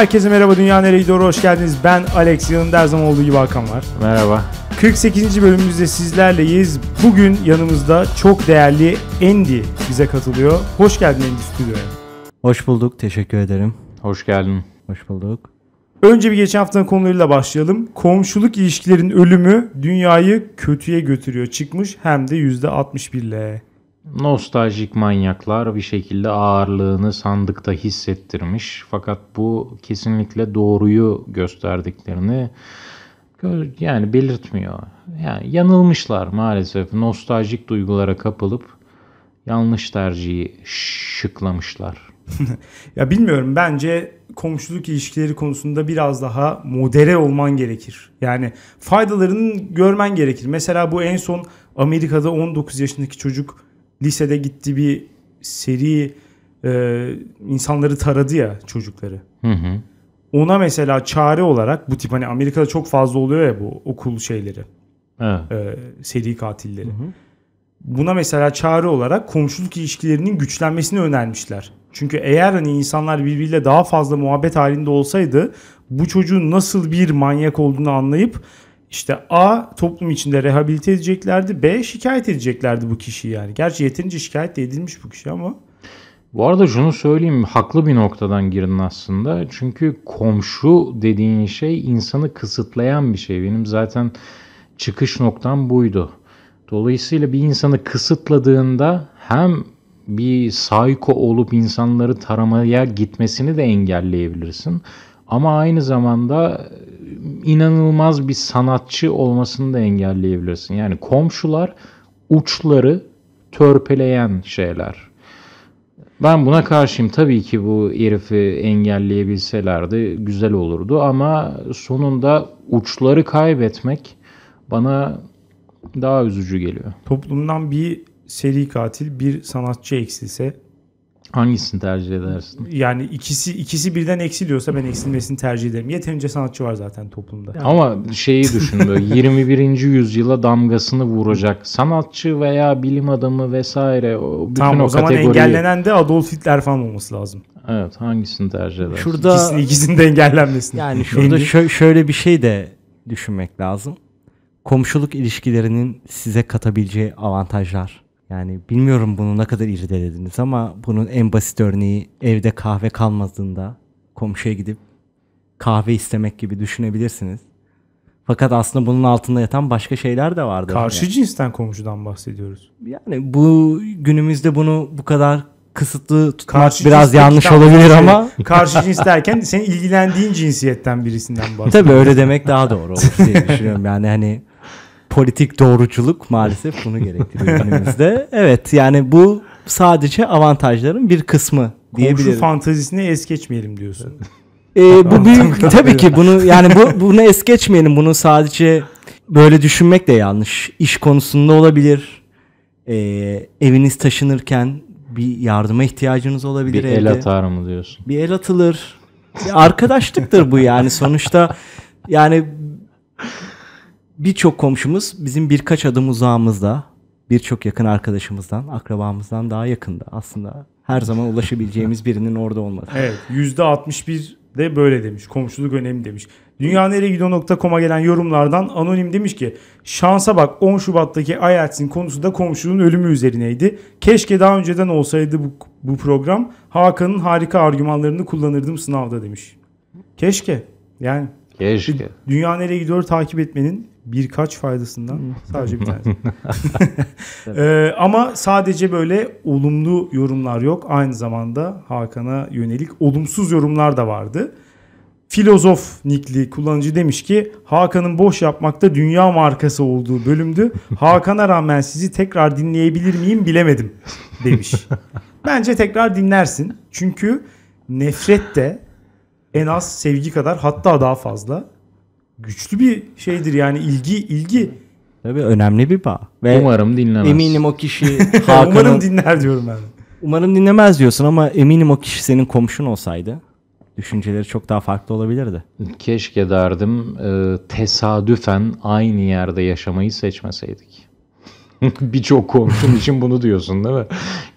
herkese merhaba Dünya Nereye Doğru hoş geldiniz. Ben Alex, yanımda her zaman olduğu gibi Hakan var. Merhaba. 48. bölümümüzde sizlerleyiz. Bugün yanımızda çok değerli Andy bize katılıyor. Hoş geldin Andy stüdyoya. Hoş bulduk, teşekkür ederim. Hoş geldin. Hoş bulduk. Önce bir geçen haftanın konularıyla başlayalım. Komşuluk ilişkilerin ölümü dünyayı kötüye götürüyor çıkmış hem de %61 ile nostaljik manyaklar bir şekilde ağırlığını sandıkta hissettirmiş. Fakat bu kesinlikle doğruyu gösterdiklerini yani belirtmiyor. Yani yanılmışlar maalesef. Nostaljik duygulara kapılıp yanlış tercihi şıklamışlar. ya bilmiyorum bence komşuluk ilişkileri konusunda biraz daha modere olman gerekir. Yani faydalarını görmen gerekir. Mesela bu en son Amerika'da 19 yaşındaki çocuk lisede gitti bir seri e, insanları taradı ya çocukları. Hı hı. Ona mesela çare olarak bu tip hani Amerika'da çok fazla oluyor ya bu okul şeyleri. E, seri katilleri. Hı hı. Buna mesela çare olarak komşuluk ilişkilerinin güçlenmesini önermişler. Çünkü eğer hani insanlar birbiriyle daha fazla muhabbet halinde olsaydı bu çocuğun nasıl bir manyak olduğunu anlayıp işte A toplum içinde rehabilite edeceklerdi. B şikayet edeceklerdi bu kişiyi yani. Gerçi yeterince şikayet de edilmiş bu kişi ama. Bu arada şunu söyleyeyim haklı bir noktadan girin aslında. Çünkü komşu dediğin şey insanı kısıtlayan bir şey. Benim zaten çıkış noktam buydu. Dolayısıyla bir insanı kısıtladığında hem bir sayko olup insanları taramaya gitmesini de engelleyebilirsin. Ama aynı zamanda inanılmaz bir sanatçı olmasını da engelleyebilirsin. Yani komşular uçları törpeleyen şeyler. Ben buna karşıyım. Tabii ki bu herifi engelleyebilselerdi güzel olurdu ama sonunda uçları kaybetmek bana daha üzücü geliyor. Toplumdan bir seri katil, bir sanatçı eksilse Hangisini tercih edersin? Yani ikisi ikisi birden eksiliyorsa ben eksilmesini tercih ederim. Yeterince sanatçı var zaten toplumda. Yani. Ama şeyi düşün böyle 21. yüzyıla damgasını vuracak sanatçı veya bilim adamı vesaire o bütün tamam, o, o zaman kategoriyi... engellenen de Adolf Hitler falan olması lazım. Evet hangisini tercih edersin? Şurada ikisini, de engellenmesini. Yani şurada şö- şöyle bir şey de düşünmek lazım. Komşuluk ilişkilerinin size katabileceği avantajlar. Yani bilmiyorum bunu ne kadar irdelediniz ama bunun en basit örneği evde kahve kalmadığında komşuya gidip kahve istemek gibi düşünebilirsiniz. Fakat aslında bunun altında yatan başka şeyler de vardı. Karşı yani. cinsten komşudan bahsediyoruz. Yani bu günümüzde bunu bu kadar kısıtlı tutmak karşı biraz yanlış olabilir ama. Şey. Karşı cins derken senin ilgilendiğin cinsiyetten birisinden bahsediyoruz. Tabii öyle demek daha doğru olur diye düşünüyorum. Yani hani politik doğruculuk maalesef bunu gerektiriyor günümüzde. Evet yani bu sadece avantajların bir kısmı diyebilirim. Komşu fantazisini es geçmeyelim diyorsun. Ee, bu büyük tabii ki bunu yani bu bunu es geçmeyelim. Bunu sadece böyle düşünmek de yanlış. İş konusunda olabilir. Ee, eviniz taşınırken bir yardıma ihtiyacınız olabilir. Bir evde. el atar mı diyorsun? Bir el atılır. Bir arkadaşlıktır bu yani sonuçta yani birçok komşumuz bizim birkaç adım uzağımızda, birçok yakın arkadaşımızdan, akrabamızdan daha yakında aslında her zaman ulaşabileceğimiz birinin orada olması. Evet %61 de böyle demiş. Komşuluk önemli demiş. Dünyaneregidiyor.com'a gelen yorumlardan anonim demiş ki şansa bak 10 Şubat'taki Ajax'in konusu da komşunun ölümü üzerineydi. Keşke daha önceden olsaydı bu, bu program. Hakan'ın harika argümanlarını kullanırdım sınavda demiş. Keşke yani. Keşke. Dünya Nereye Gidiyor takip etmenin birkaç faydasından sadece bir tanesi. ee, ama sadece böyle olumlu yorumlar yok. Aynı zamanda Hakan'a yönelik olumsuz yorumlar da vardı. Filozof nikli kullanıcı demiş ki Hakan'ın boş yapmakta dünya markası olduğu bölümdü. Hakan'a rağmen sizi tekrar dinleyebilir miyim bilemedim demiş. Bence tekrar dinlersin. Çünkü nefret de en az sevgi kadar hatta daha fazla güçlü bir şeydir yani ilgi ilgi. Tabii önemli bir bağ. Ve umarım dinlemez. Eminim o kişi Hakan'ın... umarım dinler diyorum ben. Umarım dinlemez diyorsun ama eminim o kişi senin komşun olsaydı düşünceleri çok daha farklı olabilirdi. Keşke derdim e, tesadüfen aynı yerde yaşamayı seçmeseydik. Birçok komşun için bunu diyorsun değil mi?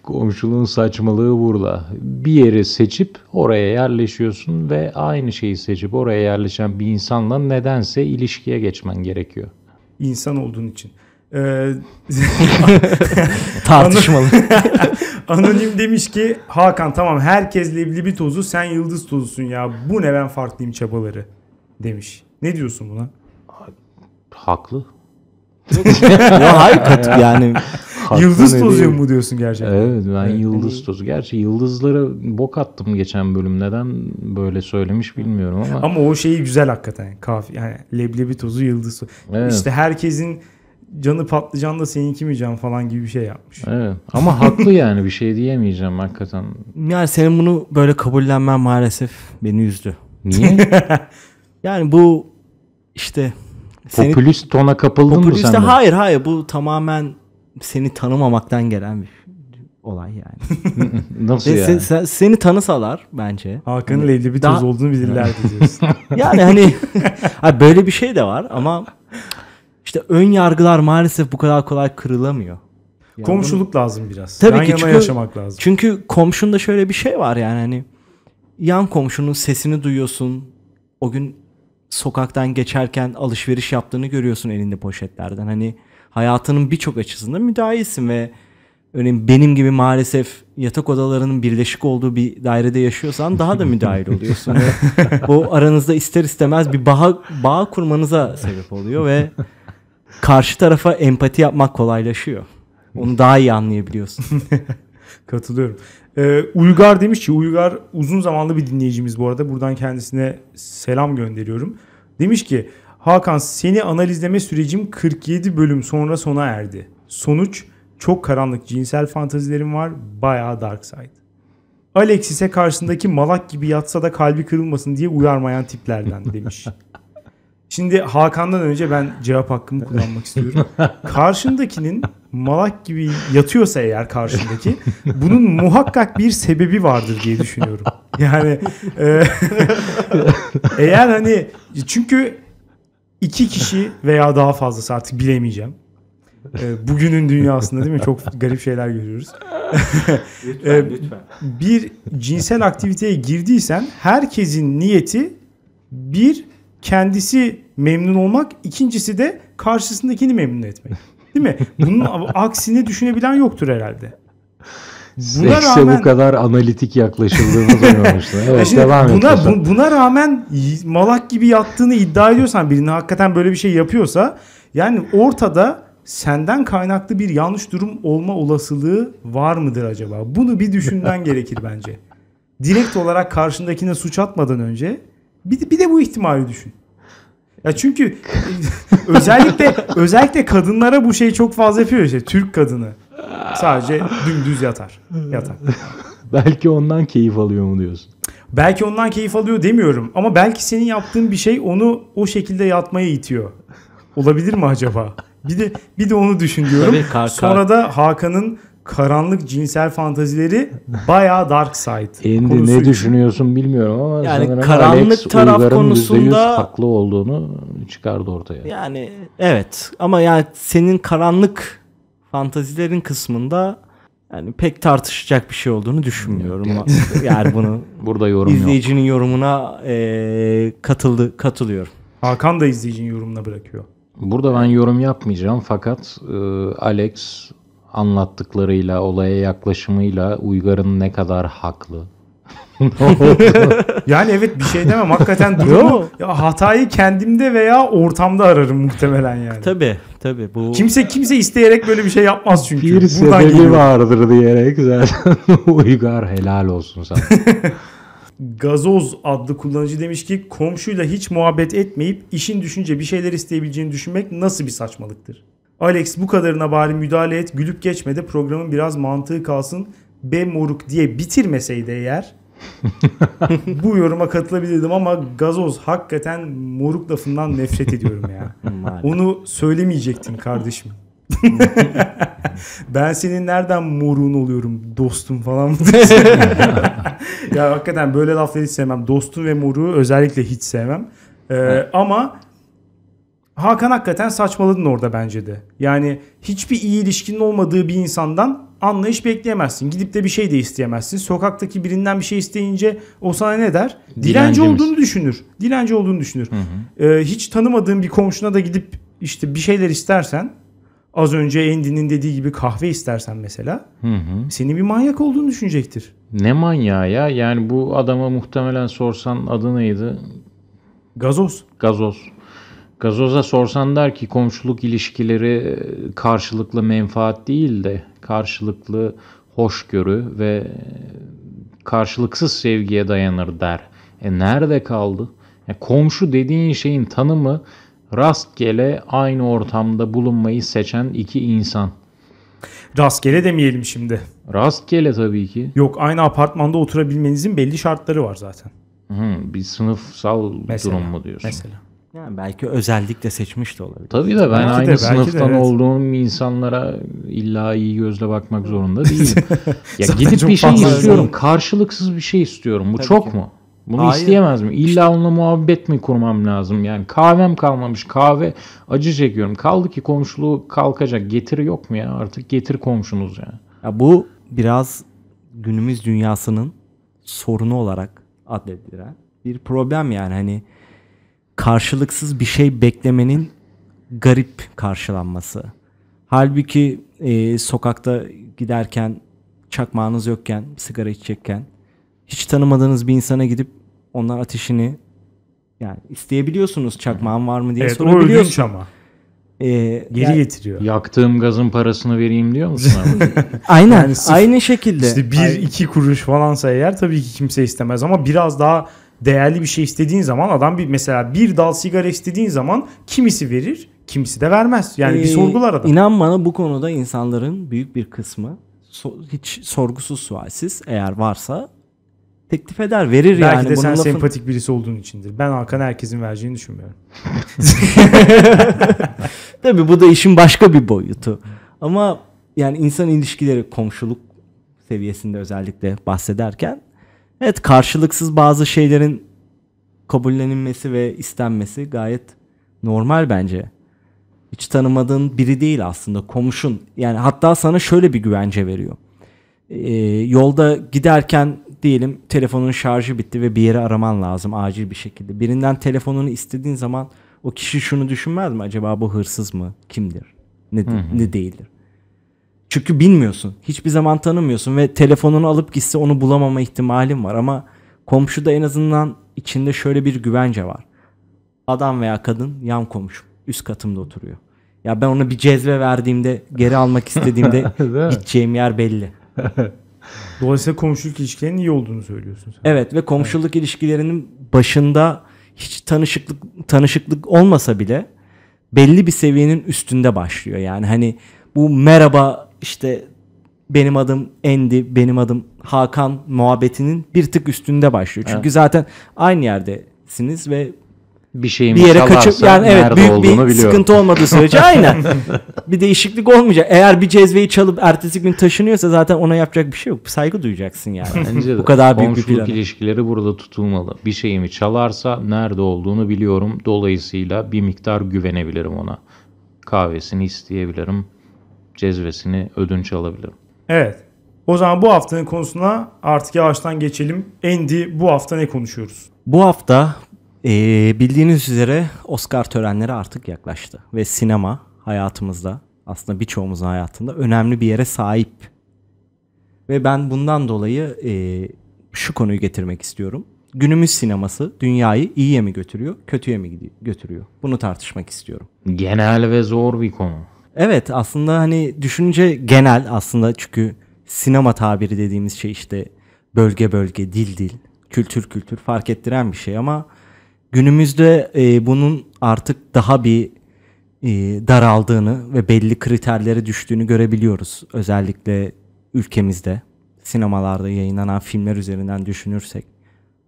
Komşuluğun saçmalığı vurla. Bir yeri seçip oraya yerleşiyorsun ve aynı şeyi seçip oraya yerleşen bir insanla nedense ilişkiye geçmen gerekiyor. İnsan olduğun için. Ee, Tartışmalı. Anonim demiş ki Hakan tamam herkes leblebi tozu sen yıldız tozusun ya bu ne ben farklıyım çabaları demiş. Ne diyorsun buna? Haklı. ya hayır kat yani. Yıldız tozu mu diyorsun gerçekten? Evet ben evet. yıldız tozu. Gerçi yıldızlara bok attım geçen bölüm. Neden böyle söylemiş bilmiyorum ama. Ama o şeyi güzel hakikaten. Kahve, yani leblebi tozu yıldız tozu. Evet. İşte herkesin canı patlıcan da seninki mi can falan gibi bir şey yapmış. Evet. Ama haklı yani bir şey diyemeyeceğim hakikaten. Yani senin bunu böyle kabullenmen maalesef beni üzdü. Niye? yani bu işte seni, popülist tona kapıldın popüliste, mı sen? De? Hayır hayır bu tamamen seni tanımamaktan gelen bir olay yani. Nasıl Ve yani? Sen, seni tanısalar bence. Hakan'ın hani, Leyli bir daha... toz olduğunu bilirlerdi diyorsun. yani hani böyle bir şey de var ama işte ön yargılar maalesef bu kadar kolay kırılamıyor. Yani Komşuluk bunu... lazım biraz. Tabii yan ki yana çünkü, yaşamak lazım. Çünkü komşunda şöyle bir şey var yani hani yan komşunun sesini duyuyorsun. O gün sokaktan geçerken alışveriş yaptığını görüyorsun elinde poşetlerden. Hani hayatının birçok açısında müdahilsin ve örneğin benim gibi maalesef yatak odalarının birleşik olduğu bir dairede yaşıyorsan daha da müdahil oluyorsun. ve bu aranızda ister istemez bir bağ, bağ kurmanıza sebep oluyor ve karşı tarafa empati yapmak kolaylaşıyor. Onu daha iyi anlayabiliyorsun. Katılıyorum. Ee, Uygar demiş ki Uygar uzun zamanlı bir dinleyicimiz bu arada. Buradan kendisine selam gönderiyorum. Demiş ki Hakan seni analizleme sürecim 47 bölüm sonra sona erdi. Sonuç çok karanlık cinsel fantazilerim var. Bayağı dark side. Alex ise karşısındaki malak gibi yatsa da kalbi kırılmasın diye uyarmayan tiplerden demiş. Şimdi Hakan'dan önce ben cevap hakkımı kullanmak istiyorum. Karşındakinin malak gibi yatıyorsa eğer karşındaki bunun muhakkak bir sebebi vardır diye düşünüyorum. Yani e, eğer hani çünkü iki kişi veya daha fazlası artık bilemeyeceğim. E, bugünün dünyasında değil mi? Çok garip şeyler görüyoruz. lütfen, e, lütfen. Bir cinsel aktiviteye girdiysen herkesin niyeti bir kendisi memnun olmak, ikincisi de karşısındakini memnun etmek. Değil mi? Bunun aksini düşünebilen yoktur herhalde. Buna Sekse rağmen, bu kadar analitik yaklaşıldığını duymamıştım. Evet, şimdi devam buna, et. Bu, buna rağmen malak gibi yattığını iddia ediyorsan birini hakikaten böyle bir şey yapıyorsa yani ortada senden kaynaklı bir yanlış durum olma olasılığı var mıdır acaba? Bunu bir düşünmen gerekir bence. Direkt olarak karşındakine suç atmadan önce bir, bir de bu ihtimali düşün. Ya çünkü e, özellikle özellikle kadınlara bu şeyi çok fazla yapıyor işte Türk kadını. Sadece dümdüz yatar. Yatar. belki ondan keyif alıyor mu diyorsun? Belki ondan keyif alıyor demiyorum ama belki senin yaptığın bir şey onu o şekilde yatmaya itiyor. Olabilir mi acaba? Bir de bir de onu düşünüyorum. Tabii, kar, kar. Sonra da Hakan'ın karanlık cinsel fantazileri bayağı dark side. Şimdi ne düşünüyorsun bilmiyorum ama yani karanlık Alex taraf Uygar'ın konusunda haklı olduğunu çıkardı ortaya. Yani evet ama yani senin karanlık fantazilerin kısmında yani pek tartışacak bir şey olduğunu düşünmüyorum. yani bunu burada yorum izleyicinin yok. yorumuna e, katıldı katılıyorum. Hakan da izleyicinin yorumuna bırakıyor. Burada ben yorum yapmayacağım fakat e, Alex anlattıklarıyla, olaya yaklaşımıyla Uygar'ın ne kadar haklı. yani evet bir şey demem hakikaten durumu ya hatayı kendimde veya ortamda ararım muhtemelen yani. Tabi tabi bu. Kimse kimse isteyerek böyle bir şey yapmaz çünkü. Bir sebebi geliyor. vardır diyerek zaten Uygar helal olsun sana. Gazoz adlı kullanıcı demiş ki komşuyla hiç muhabbet etmeyip işin düşünce bir şeyler isteyebileceğini düşünmek nasıl bir saçmalıktır? Alex bu kadarına bari müdahale et gülüp geçme programın biraz mantığı kalsın be moruk diye bitirmeseydi eğer bu yoruma katılabilirdim ama gazoz hakikaten moruk lafından nefret ediyorum ya. Onu söylemeyecektin kardeşim. ben senin nereden morun oluyorum dostum falan. mı ya hakikaten böyle lafları hiç sevmem. Dostum ve moruğu özellikle hiç sevmem. Ee, ama Hakan hakikaten saçmaladın orada bence de. Yani hiçbir iyi ilişkinin olmadığı bir insandan anlayış bekleyemezsin. Gidip de bir şey de isteyemezsin. Sokaktaki birinden bir şey isteyince o sana ne der? Dilenci Dilencimiz. olduğunu düşünür. Dilenci olduğunu düşünür. Hı hı. Ee, hiç tanımadığın bir komşuna da gidip işte bir şeyler istersen az önce Endin'in dediği gibi kahve istersen mesela hı hı. senin bir manyak olduğunu düşünecektir. Ne manyağı ya? Yani bu adama muhtemelen sorsan adı neydi? Gazoz. Gazoz. Gazoza sorsan der ki komşuluk ilişkileri e, karşılıklı menfaat değil de karşılıklı hoşgörü ve e, karşılıksız sevgiye dayanır der. E nerede kaldı? Yani e, komşu dediğin şeyin tanımı rastgele aynı ortamda bulunmayı seçen iki insan. Rastgele demeyelim şimdi. Rastgele tabii ki. Yok aynı apartmanda oturabilmenizin belli şartları var zaten. Hı, bir sınıfsal mesela, durum mu diyorsun? Mesela. Yani belki özellikle seçmiş de olabilir. Tabii de ben belki aynı de, sınıftan de, evet. olduğum insanlara illa iyi gözle bakmak zorunda değilim. ya gidip bir şey istiyorum. Karşılıksız bir şey istiyorum. Bu Tabii çok ki. mu? Bunu Hayır. isteyemez mi? İlla işte... onunla muhabbet mi kurmam lazım? Yani kahvem kalmamış. Kahve acı çekiyorum. Kaldı ki komşuluğu kalkacak. Getir yok mu ya? Artık getir komşunuz yani. Ya bu biraz günümüz dünyasının sorunu olarak adledilen bir problem yani. Hani karşılıksız bir şey beklemenin garip karşılanması. Halbuki e, sokakta giderken çakmağınız yokken, sigara içecekken hiç tanımadığınız bir insana gidip onlar ateşini yani isteyebiliyorsunuz çakmağın var mı diye evet, sorabiliyorsunuz. ama. Ee, Geri yani, getiriyor. Yaktığım gazın parasını vereyim diyor musun abi? Aynen yani sırf, aynı şekilde. İşte bir Aynen. iki kuruş falansa eğer tabii ki kimse istemez ama biraz daha değerli bir şey istediğin zaman adam bir mesela bir dal sigara istediğin zaman kimisi verir kimisi de vermez. Yani ee, bir sorgular adam. İnan bana bu konuda insanların büyük bir kısmı so- hiç sorgusuz sualsiz eğer varsa teklif eder verir Belki yani. Belki de sen lafın... sempatik birisi olduğun içindir. Ben Hakan herkesin vereceğini düşünmüyorum. Tabii bu da işin başka bir boyutu. Ama yani insan ilişkileri komşuluk seviyesinde özellikle bahsederken Evet karşılıksız bazı şeylerin kabullenilmesi ve istenmesi gayet normal bence. Hiç tanımadığın biri değil aslında komşun. Yani hatta sana şöyle bir güvence veriyor. Ee, yolda giderken diyelim telefonun şarjı bitti ve bir yere araman lazım acil bir şekilde. Birinden telefonunu istediğin zaman o kişi şunu düşünmez mi? Acaba bu hırsız mı? Kimdir? Ne, hı ne değildir? Çünkü bilmiyorsun. Hiçbir zaman tanımıyorsun ve telefonunu alıp gitse onu bulamama ihtimalin var ama komşu da en azından içinde şöyle bir güvence var. Adam veya kadın yan komşum üst katımda oturuyor. Ya ben ona bir cezve verdiğimde geri almak istediğimde gideceğim yer belli. Dolayısıyla komşuluk ilişkilerinin iyi olduğunu söylüyorsun sen. Evet ve komşuluk evet. ilişkilerinin başında hiç tanışıklık tanışıklık olmasa bile belli bir seviyenin üstünde başlıyor. Yani hani bu merhaba işte benim adım Endi, benim adım Hakan muhabbetinin bir tık üstünde başlıyor. Çünkü evet. zaten aynı yerdesiniz ve bir şeyin bir yere kaçıp yani evet büyük bir biliyorum. sıkıntı olmadığı sürece aynen. bir değişiklik olmayacak. Eğer bir cezveyi çalıp ertesi gün taşınıyorsa zaten ona yapacak bir şey yok. Saygı duyacaksın yani. Bence Bu kadar büyük bir plan. ilişkileri burada tutulmalı. Bir şeyimi çalarsa nerede olduğunu biliyorum. Dolayısıyla bir miktar güvenebilirim ona. Kahvesini isteyebilirim cezvesini ödünç alabilirim. Evet. O zaman bu haftanın konusuna artık yavaştan geçelim. Andy bu hafta ne konuşuyoruz? Bu hafta ee, bildiğiniz üzere Oscar törenleri artık yaklaştı. Ve sinema hayatımızda aslında birçoğumuzun hayatında önemli bir yere sahip. Ve ben bundan dolayı e, şu konuyu getirmek istiyorum. Günümüz sineması dünyayı iyiye mi götürüyor, kötüye mi gidiyor, götürüyor? Bunu tartışmak istiyorum. Genel ve zor bir konu. Evet aslında hani düşünce genel aslında çünkü sinema tabiri dediğimiz şey işte bölge bölge, dil dil, kültür kültür fark ettiren bir şey ama günümüzde e, bunun artık daha bir e, daraldığını ve belli kriterlere düştüğünü görebiliyoruz. Özellikle ülkemizde sinemalarda yayınlanan filmler üzerinden düşünürsek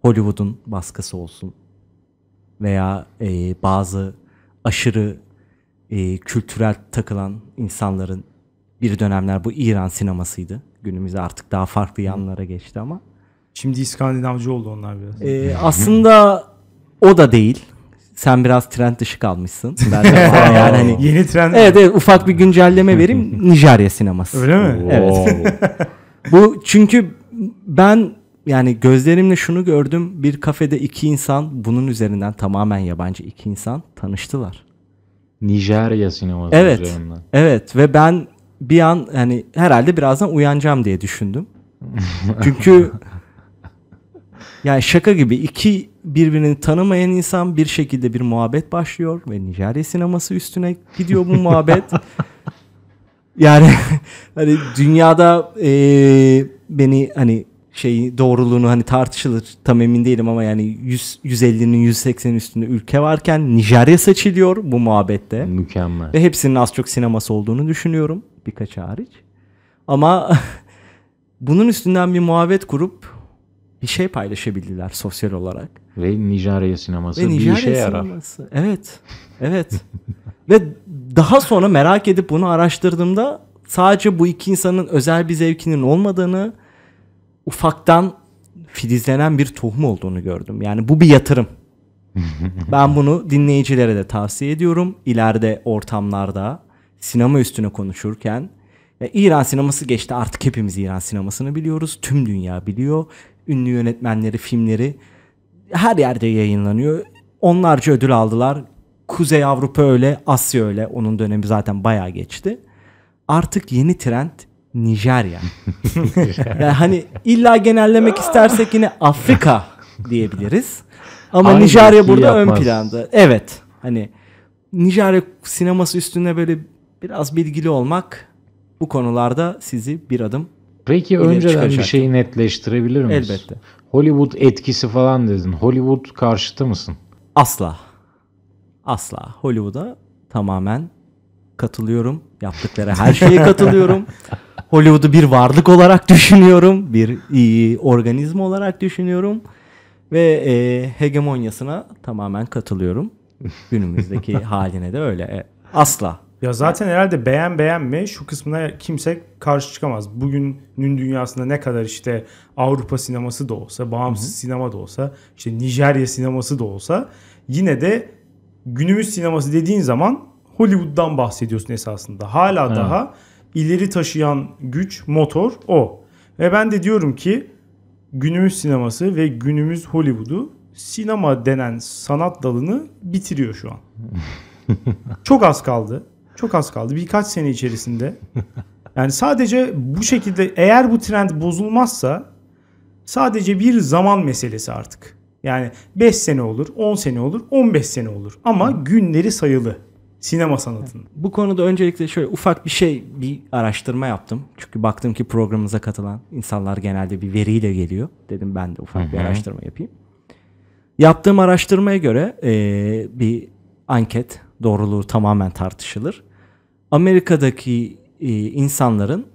Hollywood'un baskısı olsun veya e, bazı aşırı e, kültürel takılan insanların bir dönemler bu İran sinemasıydı. Günümüzde artık daha farklı yanlara geçti ama. Şimdi İskandinavcı oldu onlar biraz. E, aslında o da değil. Sen biraz trend dışı kalmışsın. Ben de yani hani, Yeni trend. Evet, evet ufak bir güncelleme vereyim. Nijerya sineması. Öyle mi? Evet. bu çünkü ben yani gözlerimle şunu gördüm. Bir kafede iki insan bunun üzerinden tamamen yabancı iki insan tanıştılar. Nijerya sineması evet, üzerinden. Evet ve ben bir an hani herhalde birazdan uyanacağım diye düşündüm. Çünkü yani şaka gibi iki birbirini tanımayan insan bir şekilde bir muhabbet başlıyor ve Nijerya sineması üstüne gidiyor bu muhabbet. yani hani dünyada e, beni hani şeyi doğruluğunu hani tartışılır tam emin değilim ama yani 100, 150'nin 180'in üstünde ülke varken Nijerya seçiliyor bu muhabbette. Mükemmel. Ve hepsinin az çok sineması olduğunu düşünüyorum birkaç hariç. Ama bunun üstünden bir muhabbet kurup bir şey paylaşabildiler sosyal olarak. Ve Nijerya sineması Ve Nijerya bir işe yarar. Evet. Evet. Ve daha sonra merak edip bunu araştırdığımda sadece bu iki insanın özel bir zevkinin olmadığını ufaktan filizlenen bir tohum olduğunu gördüm. Yani bu bir yatırım. ben bunu dinleyicilere de tavsiye ediyorum. İleride ortamlarda sinema üstüne konuşurken ya İran sineması geçti artık hepimiz İran sinemasını biliyoruz. Tüm dünya biliyor. Ünlü yönetmenleri, filmleri her yerde yayınlanıyor. Onlarca ödül aldılar. Kuzey Avrupa öyle, Asya öyle. Onun dönemi zaten bayağı geçti. Artık yeni trend Nijerya. yani hani illa genellemek istersek yine Afrika diyebiliriz. Ama Aynı Nijerya burada yapmaz. ön planda. Evet. Hani Nijerya sineması üstüne böyle biraz bilgili olmak bu konularda sizi bir adım Peki önceden bir şeyi netleştirebilir miyiz? Elbette. Hollywood etkisi falan dedin. Hollywood karşıtı mısın? Asla. Asla. Hollywood'a tamamen katılıyorum. Yaptıkları her şeye katılıyorum. Hollywood'u bir varlık olarak düşünüyorum. Bir iyi organizma olarak düşünüyorum. Ve e, hegemonyasına tamamen katılıyorum. Günümüzdeki haline de öyle. E, asla. Ya zaten herhalde beğen beğenme şu kısmına kimse karşı çıkamaz. Bugünün dünyasında ne kadar işte Avrupa sineması da olsa, bağımsız Hı-hı. sinema da olsa, işte Nijerya sineması da olsa yine de günümüz sineması dediğin zaman Hollywood'dan bahsediyorsun esasında. Hala evet. daha ileri taşıyan güç, motor o. Ve ben de diyorum ki günümüz sineması ve günümüz Hollywood'u sinema denen sanat dalını bitiriyor şu an. Çok az kaldı. Çok az kaldı. Birkaç sene içerisinde. Yani sadece bu şekilde eğer bu trend bozulmazsa sadece bir zaman meselesi artık. Yani 5 sene olur, 10 sene olur, 15 sene olur ama günleri sayılı. Sinema sanatını. Bu konuda öncelikle şöyle ufak bir şey bir araştırma yaptım. Çünkü baktım ki programımıza katılan insanlar genelde bir veriyle geliyor. Dedim ben de ufak Hı-hı. bir araştırma yapayım. Yaptığım araştırmaya göre e, bir anket doğruluğu tamamen tartışılır. Amerika'daki e, insanların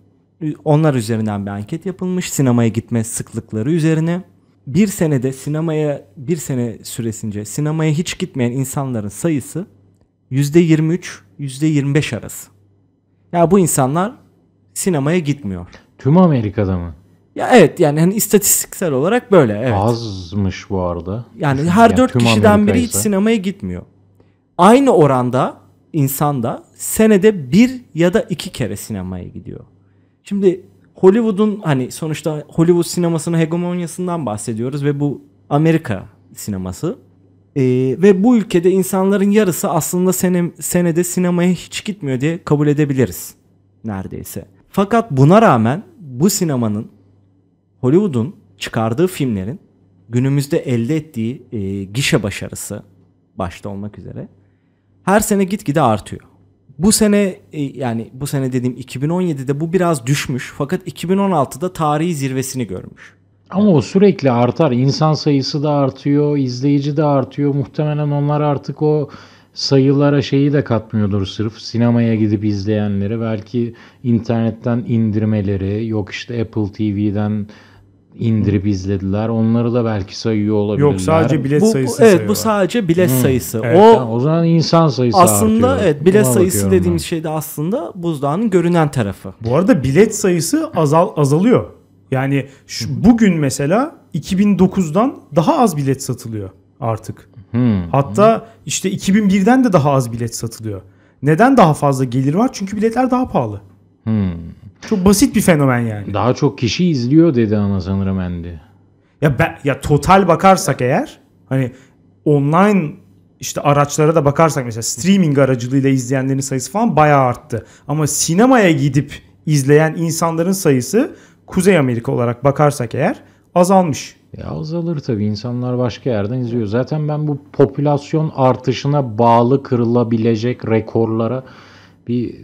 e, onlar üzerinden bir anket yapılmış sinemaya gitme sıklıkları üzerine. Bir senede sinemaya bir sene süresince sinemaya hiç gitmeyen insanların sayısı %23-25 arası. Ya bu insanlar sinemaya gitmiyor. Tüm Amerika'da mı? Ya evet yani hani istatistiksel olarak böyle evet. Azmış bu arada. Yani her yani 4 kişiden Amerika biri hiç sinemaya gitmiyor. Aynı oranda insanda senede bir ya da iki kere sinemaya gidiyor. Şimdi Hollywood'un hani sonuçta Hollywood sinemasının hegemonyasından bahsediyoruz ve bu Amerika sineması. E, ve bu ülkede insanların yarısı aslında sene, senede sinemaya hiç gitmiyor diye kabul edebiliriz neredeyse. Fakat buna rağmen bu sinemanın Hollywood'un çıkardığı filmlerin günümüzde elde ettiği e, gişe başarısı başta olmak üzere her sene gitgide artıyor. Bu sene e, yani bu sene dediğim 2017'de bu biraz düşmüş fakat 2016'da tarihi zirvesini görmüş. Ama o sürekli artar. İnsan sayısı da artıyor, izleyici de artıyor. Muhtemelen onlar artık o sayılara şeyi de katmıyordur sırf sinemaya gidip izleyenleri belki internetten indirmeleri yok işte Apple TV'den indirip izlediler. Onları da belki sayıyor olabilirler. Yok sadece bilet bu, sayısı. Bu, evet bu sadece bilet hmm. sayısı. Evet, o tamam, o zaman insan sayısı Aslında artıyor. evet bilet Buna sayısı dediğimiz ben. şey de aslında buzdağının görünen tarafı. Bu arada bilet sayısı azal azalıyor. Yani şu, bugün mesela 2009'dan daha az bilet satılıyor artık. Hmm. Hatta işte 2001'den de daha az bilet satılıyor. Neden daha fazla gelir var? Çünkü biletler daha pahalı. Hmm. Çok basit bir fenomen yani. Daha çok kişi izliyor dedi ana sanırım Endi. Ya ben, ya total bakarsak eğer hani online işte araçlara da bakarsak mesela streaming aracılığıyla izleyenlerin sayısı falan bayağı arttı. Ama sinemaya gidip izleyen insanların sayısı Kuzey Amerika olarak bakarsak eğer azalmış. Ya azalır tabii insanlar başka yerden izliyor. Zaten ben bu popülasyon artışına bağlı kırılabilecek rekorlara bir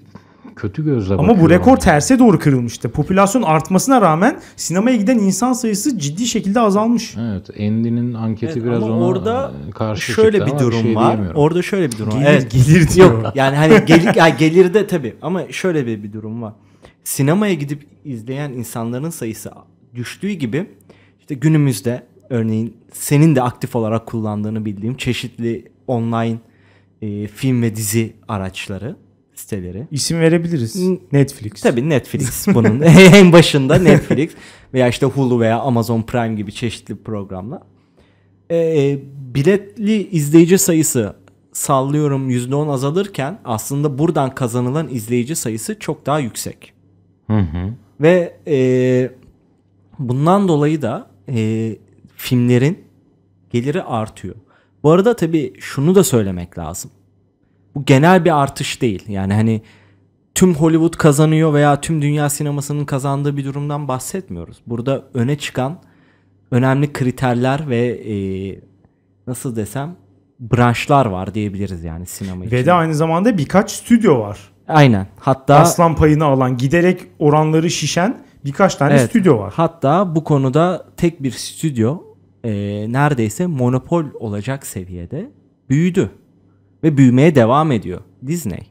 kötü gözle Ama bakıyorum. bu rekor terse doğru kırılmıştı. Popülasyon artmasına rağmen sinemaya giden insan sayısı ciddi şekilde azalmış. Evet, Endi'nin anketi evet, biraz ona orada karşı şöyle çıktı bir durum şey var. Orada şöyle bir durum gelir, var. Evet, gelir diyor. Yok, yani hani gelir yani gelirde tabii ama şöyle bir, bir durum var sinemaya gidip izleyen insanların sayısı düştüğü gibi işte günümüzde örneğin senin de aktif olarak kullandığını bildiğim çeşitli online e, film ve dizi araçları siteleri. İsim verebiliriz. Netflix. Tabii Netflix bunun en başında Netflix veya işte Hulu veya Amazon Prime gibi çeşitli programlar. E, e biletli izleyici sayısı sallıyorum %10 azalırken aslında buradan kazanılan izleyici sayısı çok daha yüksek. Hı hı. Ve e, bundan dolayı da e, filmlerin geliri artıyor. Bu arada tabii şunu da söylemek lazım. Bu genel bir artış değil. Yani hani tüm Hollywood kazanıyor veya tüm dünya sinemasının kazandığı bir durumdan bahsetmiyoruz. Burada öne çıkan önemli kriterler ve e, nasıl desem branşlar var diyebiliriz yani sinema için. Ve de aynı zamanda birkaç stüdyo var. Aynen. Hatta aslan payını alan, giderek oranları şişen birkaç tane evet, stüdyo var. Hatta bu konuda tek bir stüdyo e, neredeyse monopol olacak seviyede büyüdü ve büyümeye devam ediyor Disney.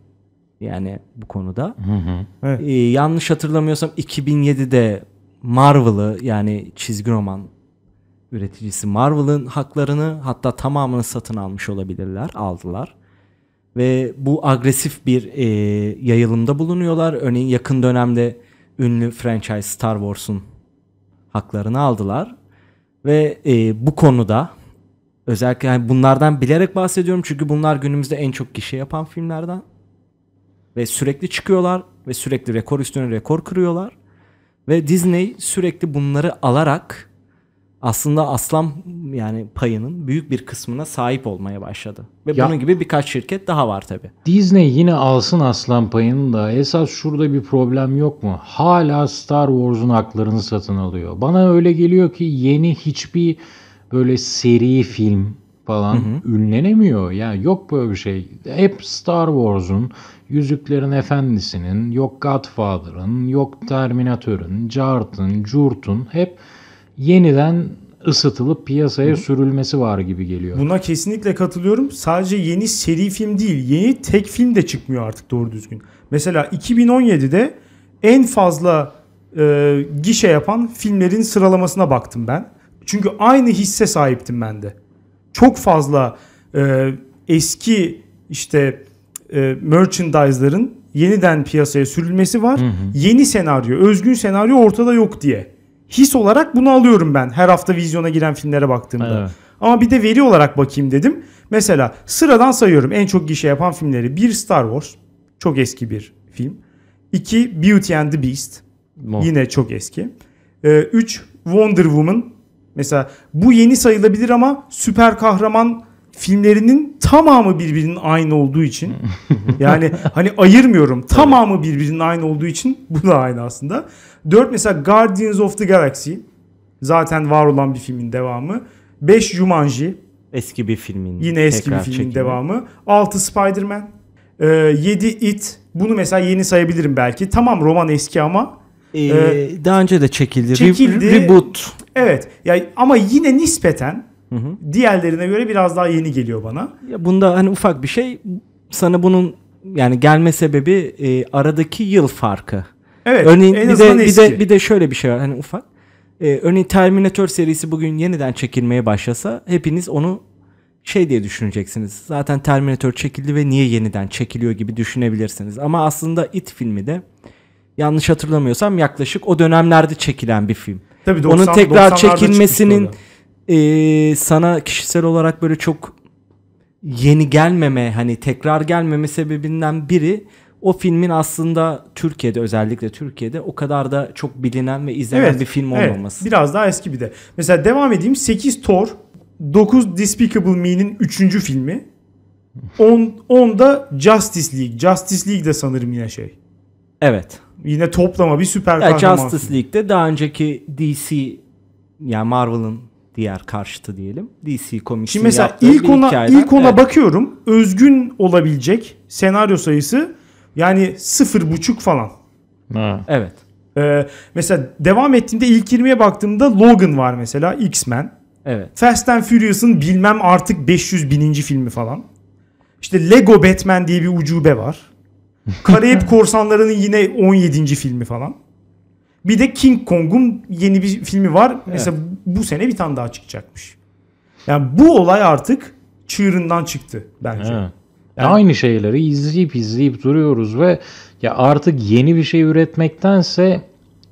Yani bu konuda. Hı hı. Evet. E, yanlış hatırlamıyorsam 2007'de Marvel'ı yani çizgi roman üreticisi Marvel'ın haklarını hatta tamamını satın almış olabilirler, aldılar ve bu agresif bir e, yayılımda bulunuyorlar. Örneğin yakın dönemde ünlü franchise Star Wars'un haklarını aldılar ve e, bu konuda özellikle yani bunlardan bilerek bahsediyorum çünkü bunlar günümüzde en çok kişi yapan filmlerden ve sürekli çıkıyorlar ve sürekli rekor üstüne rekor kırıyorlar ve Disney sürekli bunları alarak aslında aslan yani payının büyük bir kısmına sahip olmaya başladı. Ve ya, bunun gibi birkaç şirket daha var tabi. Disney yine alsın aslan payını da esas şurada bir problem yok mu? Hala Star Wars'un haklarını satın alıyor. Bana öyle geliyor ki yeni hiçbir böyle seri film falan hı hı. ünlenemiyor. yani yok böyle bir şey. Hep Star Wars'un, Yüzüklerin Efendisi'nin, yok Godfather'ın, yok Terminator'ın, Jart'ın, Curt'un hep yeniden ısıtılıp piyasaya Hı. sürülmesi var gibi geliyor. Buna kesinlikle katılıyorum. Sadece yeni seri film değil, yeni tek film de çıkmıyor artık doğru düzgün. Mesela 2017'de en fazla e, gişe yapan filmlerin sıralamasına baktım ben. Çünkü aynı hisse sahiptim ben de. Çok fazla e, eski işte e, merchandise'ların yeniden piyasaya sürülmesi var. Hı hı. Yeni senaryo, özgün senaryo ortada yok diye his olarak bunu alıyorum ben her hafta vizyona giren filmlere baktığımda. Evet. Ama bir de veri olarak bakayım dedim. Mesela sıradan sayıyorum en çok gişe yapan filmleri. Bir Star Wars çok eski bir film. 2 Beauty and the Beast Mo. yine çok eski. 3 ee, Wonder Woman mesela bu yeni sayılabilir ama süper kahraman filmlerinin tamamı birbirinin aynı olduğu için yani hani ayırmıyorum tamamı birbirinin aynı olduğu için bu da aynı aslında. 4 mesela Guardians of the Galaxy zaten var olan bir filmin devamı. 5 Jumanji eski bir filmin yine eski bir filmin çekimi. devamı. 6 Spider-Man, 7 ee, It bunu mesela yeni sayabilirim belki. Tamam roman eski ama ee, ee, daha önce de çekildi. çekildi. Re- reboot. Evet. Yani ama yine nispeten Hı hı. Diğerlerine göre biraz daha yeni geliyor bana. Ya bunda hani ufak bir şey sana bunun yani gelme sebebi e, aradaki yıl farkı. Evet. Örneğin en bir de eski. bir de bir de şöyle bir şey var hani ufak. E, örneğin Terminator serisi bugün yeniden çekilmeye başlasa hepiniz onu şey diye düşüneceksiniz. Zaten Terminator çekildi ve niye yeniden çekiliyor gibi düşünebilirsiniz. Ama aslında It filmi de yanlış hatırlamıyorsam yaklaşık o dönemlerde çekilen bir film. Tabii 90, Onun tekrar çekilmesinin e, sana kişisel olarak böyle çok yeni gelmeme hani tekrar gelmeme sebebinden biri o filmin aslında Türkiye'de özellikle Türkiye'de o kadar da çok bilinen ve izlenen evet, bir film olmaması. Evet, biraz daha eski bir de. Mesela devam edeyim 8 Thor, 9 Despicable Me'nin 3. filmi. 10 10 da Justice League. Justice League de sanırım yine şey. Evet. Yine toplama bir süper kahraman. Justice League'de daha önceki DC yani Marvel'ın diğer karşıtı diyelim. DC Comics'in Şimdi mesela ilk ona ilk ona evet. bakıyorum. Özgün olabilecek senaryo sayısı yani sıfır buçuk falan. Ha. Evet. Ee, mesela devam ettiğimde ilk 20'ye baktığımda Logan var mesela X-Men. Evet. Fast and Furious'ın bilmem artık 500 bininci filmi falan. İşte Lego Batman diye bir ucube var. Karayip Korsanları'nın yine 17. filmi falan. Bir de King Kong'un yeni bir filmi var. Evet. Mesela bu sene bir tane daha çıkacakmış. Yani bu olay artık çığırından çıktı bence. Evet. Yani, Aynı şeyleri izleyip izleyip duruyoruz ve ya artık yeni bir şey üretmektense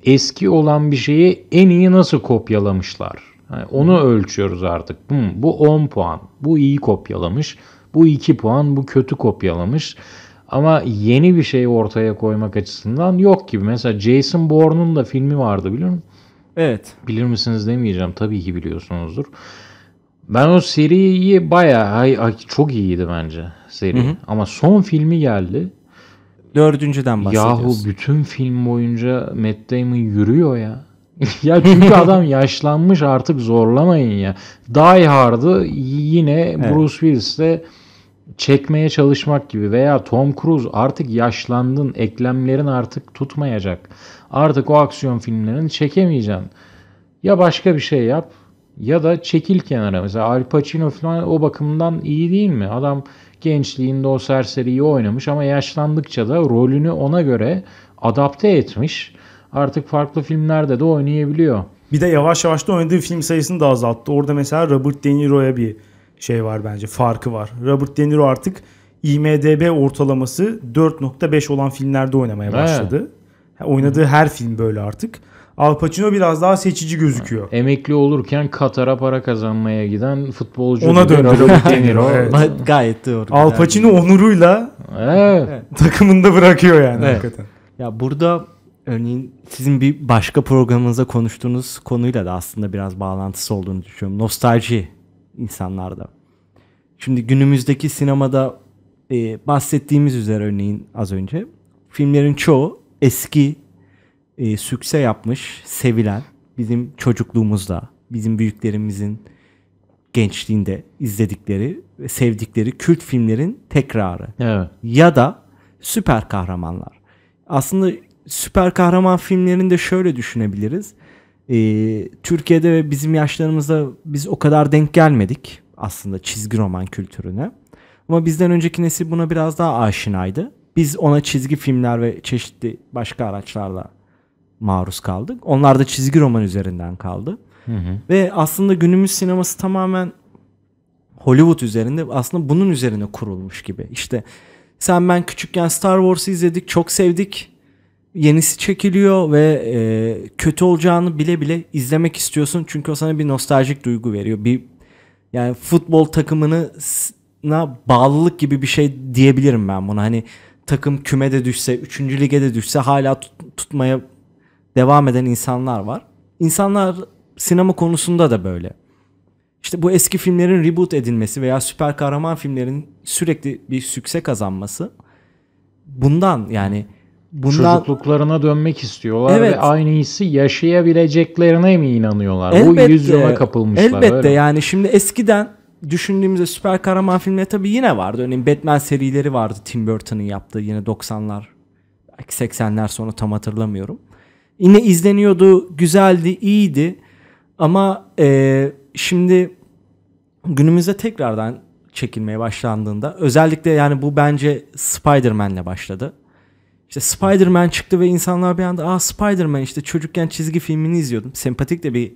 eski olan bir şeyi en iyi nasıl kopyalamışlar? Yani onu hmm. ölçüyoruz artık. Hmm, bu 10 puan. Bu iyi kopyalamış. Bu 2 puan. Bu kötü kopyalamış. Ama yeni bir şey ortaya koymak açısından yok gibi. Mesela Jason Bourne'un da filmi vardı biliyor musun? Evet. Bilir misiniz demeyeceğim. Tabii ki biliyorsunuzdur. Ben o seriyi bayağı ay, ay, çok iyiydi bence seri. Hı hı. Ama son filmi geldi. Dördüncüden bahsediyorsun. Yahu bütün film boyunca Matt Damon yürüyor ya. ya çünkü adam yaşlanmış artık zorlamayın ya. Die Hard'ı yine evet. Bruce de çekmeye çalışmak gibi veya Tom Cruise artık yaşlandın, eklemlerin artık tutmayacak. Artık o aksiyon filmlerini çekemeyeceksin. Ya başka bir şey yap ya da çekil kenara. Mesela Al Pacino falan o bakımdan iyi değil mi? Adam gençliğinde o serseriyi oynamış ama yaşlandıkça da rolünü ona göre adapte etmiş. Artık farklı filmlerde de oynayabiliyor. Bir de yavaş yavaş da oynadığı film sayısını da azalttı. Orada mesela Robert De Niro'ya bir şey var bence farkı var. Robert De Niro artık IMDB ortalaması 4.5 olan filmlerde oynamaya başladı. Ha. Oynadığı her film böyle artık. Al Pacino biraz daha seçici gözüküyor. Emekli olurken Katar'a para kazanmaya giden futbolcu. Ona döndü Robert De Niro. evet. Gayet doğru. Al Pacino yani. onuruyla evet. takımında bırakıyor yani evet. hakikaten. Ya burada örneğin sizin bir başka programınızda konuştuğunuz konuyla da aslında biraz bağlantısı olduğunu düşünüyorum. Nostalji insanlarda. Şimdi günümüzdeki sinemada e, bahsettiğimiz üzere örneğin az önce filmlerin çoğu eski e, sükse yapmış, sevilen bizim çocukluğumuzda, bizim büyüklerimizin gençliğinde izledikleri ve sevdikleri kült filmlerin tekrarı. Evet. Ya da süper kahramanlar. Aslında süper kahraman filmlerini de şöyle düşünebiliriz e, Türkiye'de ve bizim yaşlarımızda biz o kadar denk gelmedik aslında çizgi roman kültürüne. Ama bizden önceki nesil buna biraz daha aşinaydı. Biz ona çizgi filmler ve çeşitli başka araçlarla maruz kaldık. Onlar da çizgi roman üzerinden kaldı. Hı hı. Ve aslında günümüz sineması tamamen Hollywood üzerinde aslında bunun üzerine kurulmuş gibi. İşte sen ben küçükken Star Wars'ı izledik, çok sevdik yenisi çekiliyor ve e, kötü olacağını bile bile izlemek istiyorsun. Çünkü o sana bir nostaljik duygu veriyor. Bir yani futbol takımını bağlılık gibi bir şey diyebilirim ben buna. Hani takım küme de düşse, 3. lige de düşse hala tut, tutmaya devam eden insanlar var. İnsanlar sinema konusunda da böyle. İşte bu eski filmlerin reboot edilmesi veya süper kahraman filmlerin sürekli bir sükse kazanması bundan yani hmm bundan çocukluklarına dönmek istiyorlar evet. ve aynı hissi yaşayabileceklerine mi inanıyorlar? Elbette, Bu yüzyıla kapılmışlar. Elbette öyle. yani şimdi eskiden düşündüğümüzde süper kahraman filmleri tabii yine vardı. Örneğin Batman serileri vardı Tim Burton'ın yaptığı yine 90'lar 80'ler sonra tam hatırlamıyorum. Yine izleniyordu, güzeldi, iyiydi. Ama e, şimdi günümüzde tekrardan çekilmeye başlandığında özellikle yani bu bence Spider-Man'le başladı. İşte Spider-Man çıktı ve insanlar bir anda aa Spider-Man işte çocukken çizgi filmini izliyordum. Sempatik de bir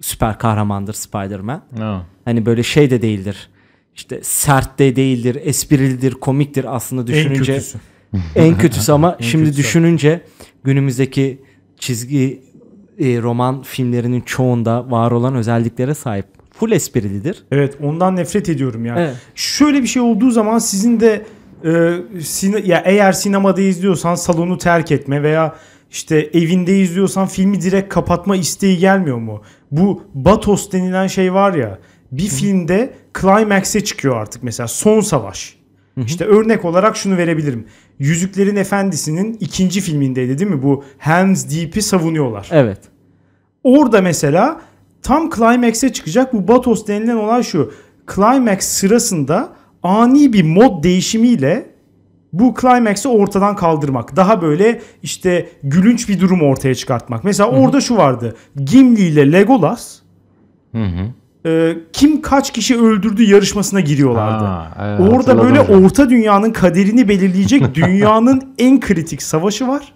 süper kahramandır Spider-Man. No. Hani böyle şey de değildir. İşte sert de değildir, esprilidir, komiktir aslında düşününce. En kötüsü. en kötüsü ama en şimdi kötüsü. düşününce günümüzdeki çizgi e, roman filmlerinin çoğunda var olan özelliklere sahip. Full esprilidir. Evet ondan nefret ediyorum yani. Evet. Şöyle bir şey olduğu zaman sizin de e, sine, ya eğer sinemada izliyorsan salonu terk etme veya işte evinde izliyorsan filmi direkt kapatma isteği gelmiyor mu? Bu batos denilen şey var ya bir Hı. filmde climax'e çıkıyor artık mesela son savaş. Hı hı. İşte örnek olarak şunu verebilirim. Yüzüklerin Efendisi'nin ikinci filmindeydi değil mi? Bu Helm's Deep'i savunuyorlar. Evet. Orada mesela tam climax'e çıkacak bu Batos denilen olay şu. Climax sırasında ani bir mod değişimiyle bu Climax'ı ortadan kaldırmak. Daha böyle işte gülünç bir durum ortaya çıkartmak. Mesela Hı-hı. orada şu vardı. Gimli ile Legolas Hı-hı. E, kim kaç kişi öldürdü yarışmasına giriyorlardı. Ha, evet, orada böyle hocam. orta dünyanın kaderini belirleyecek dünyanın en kritik savaşı var.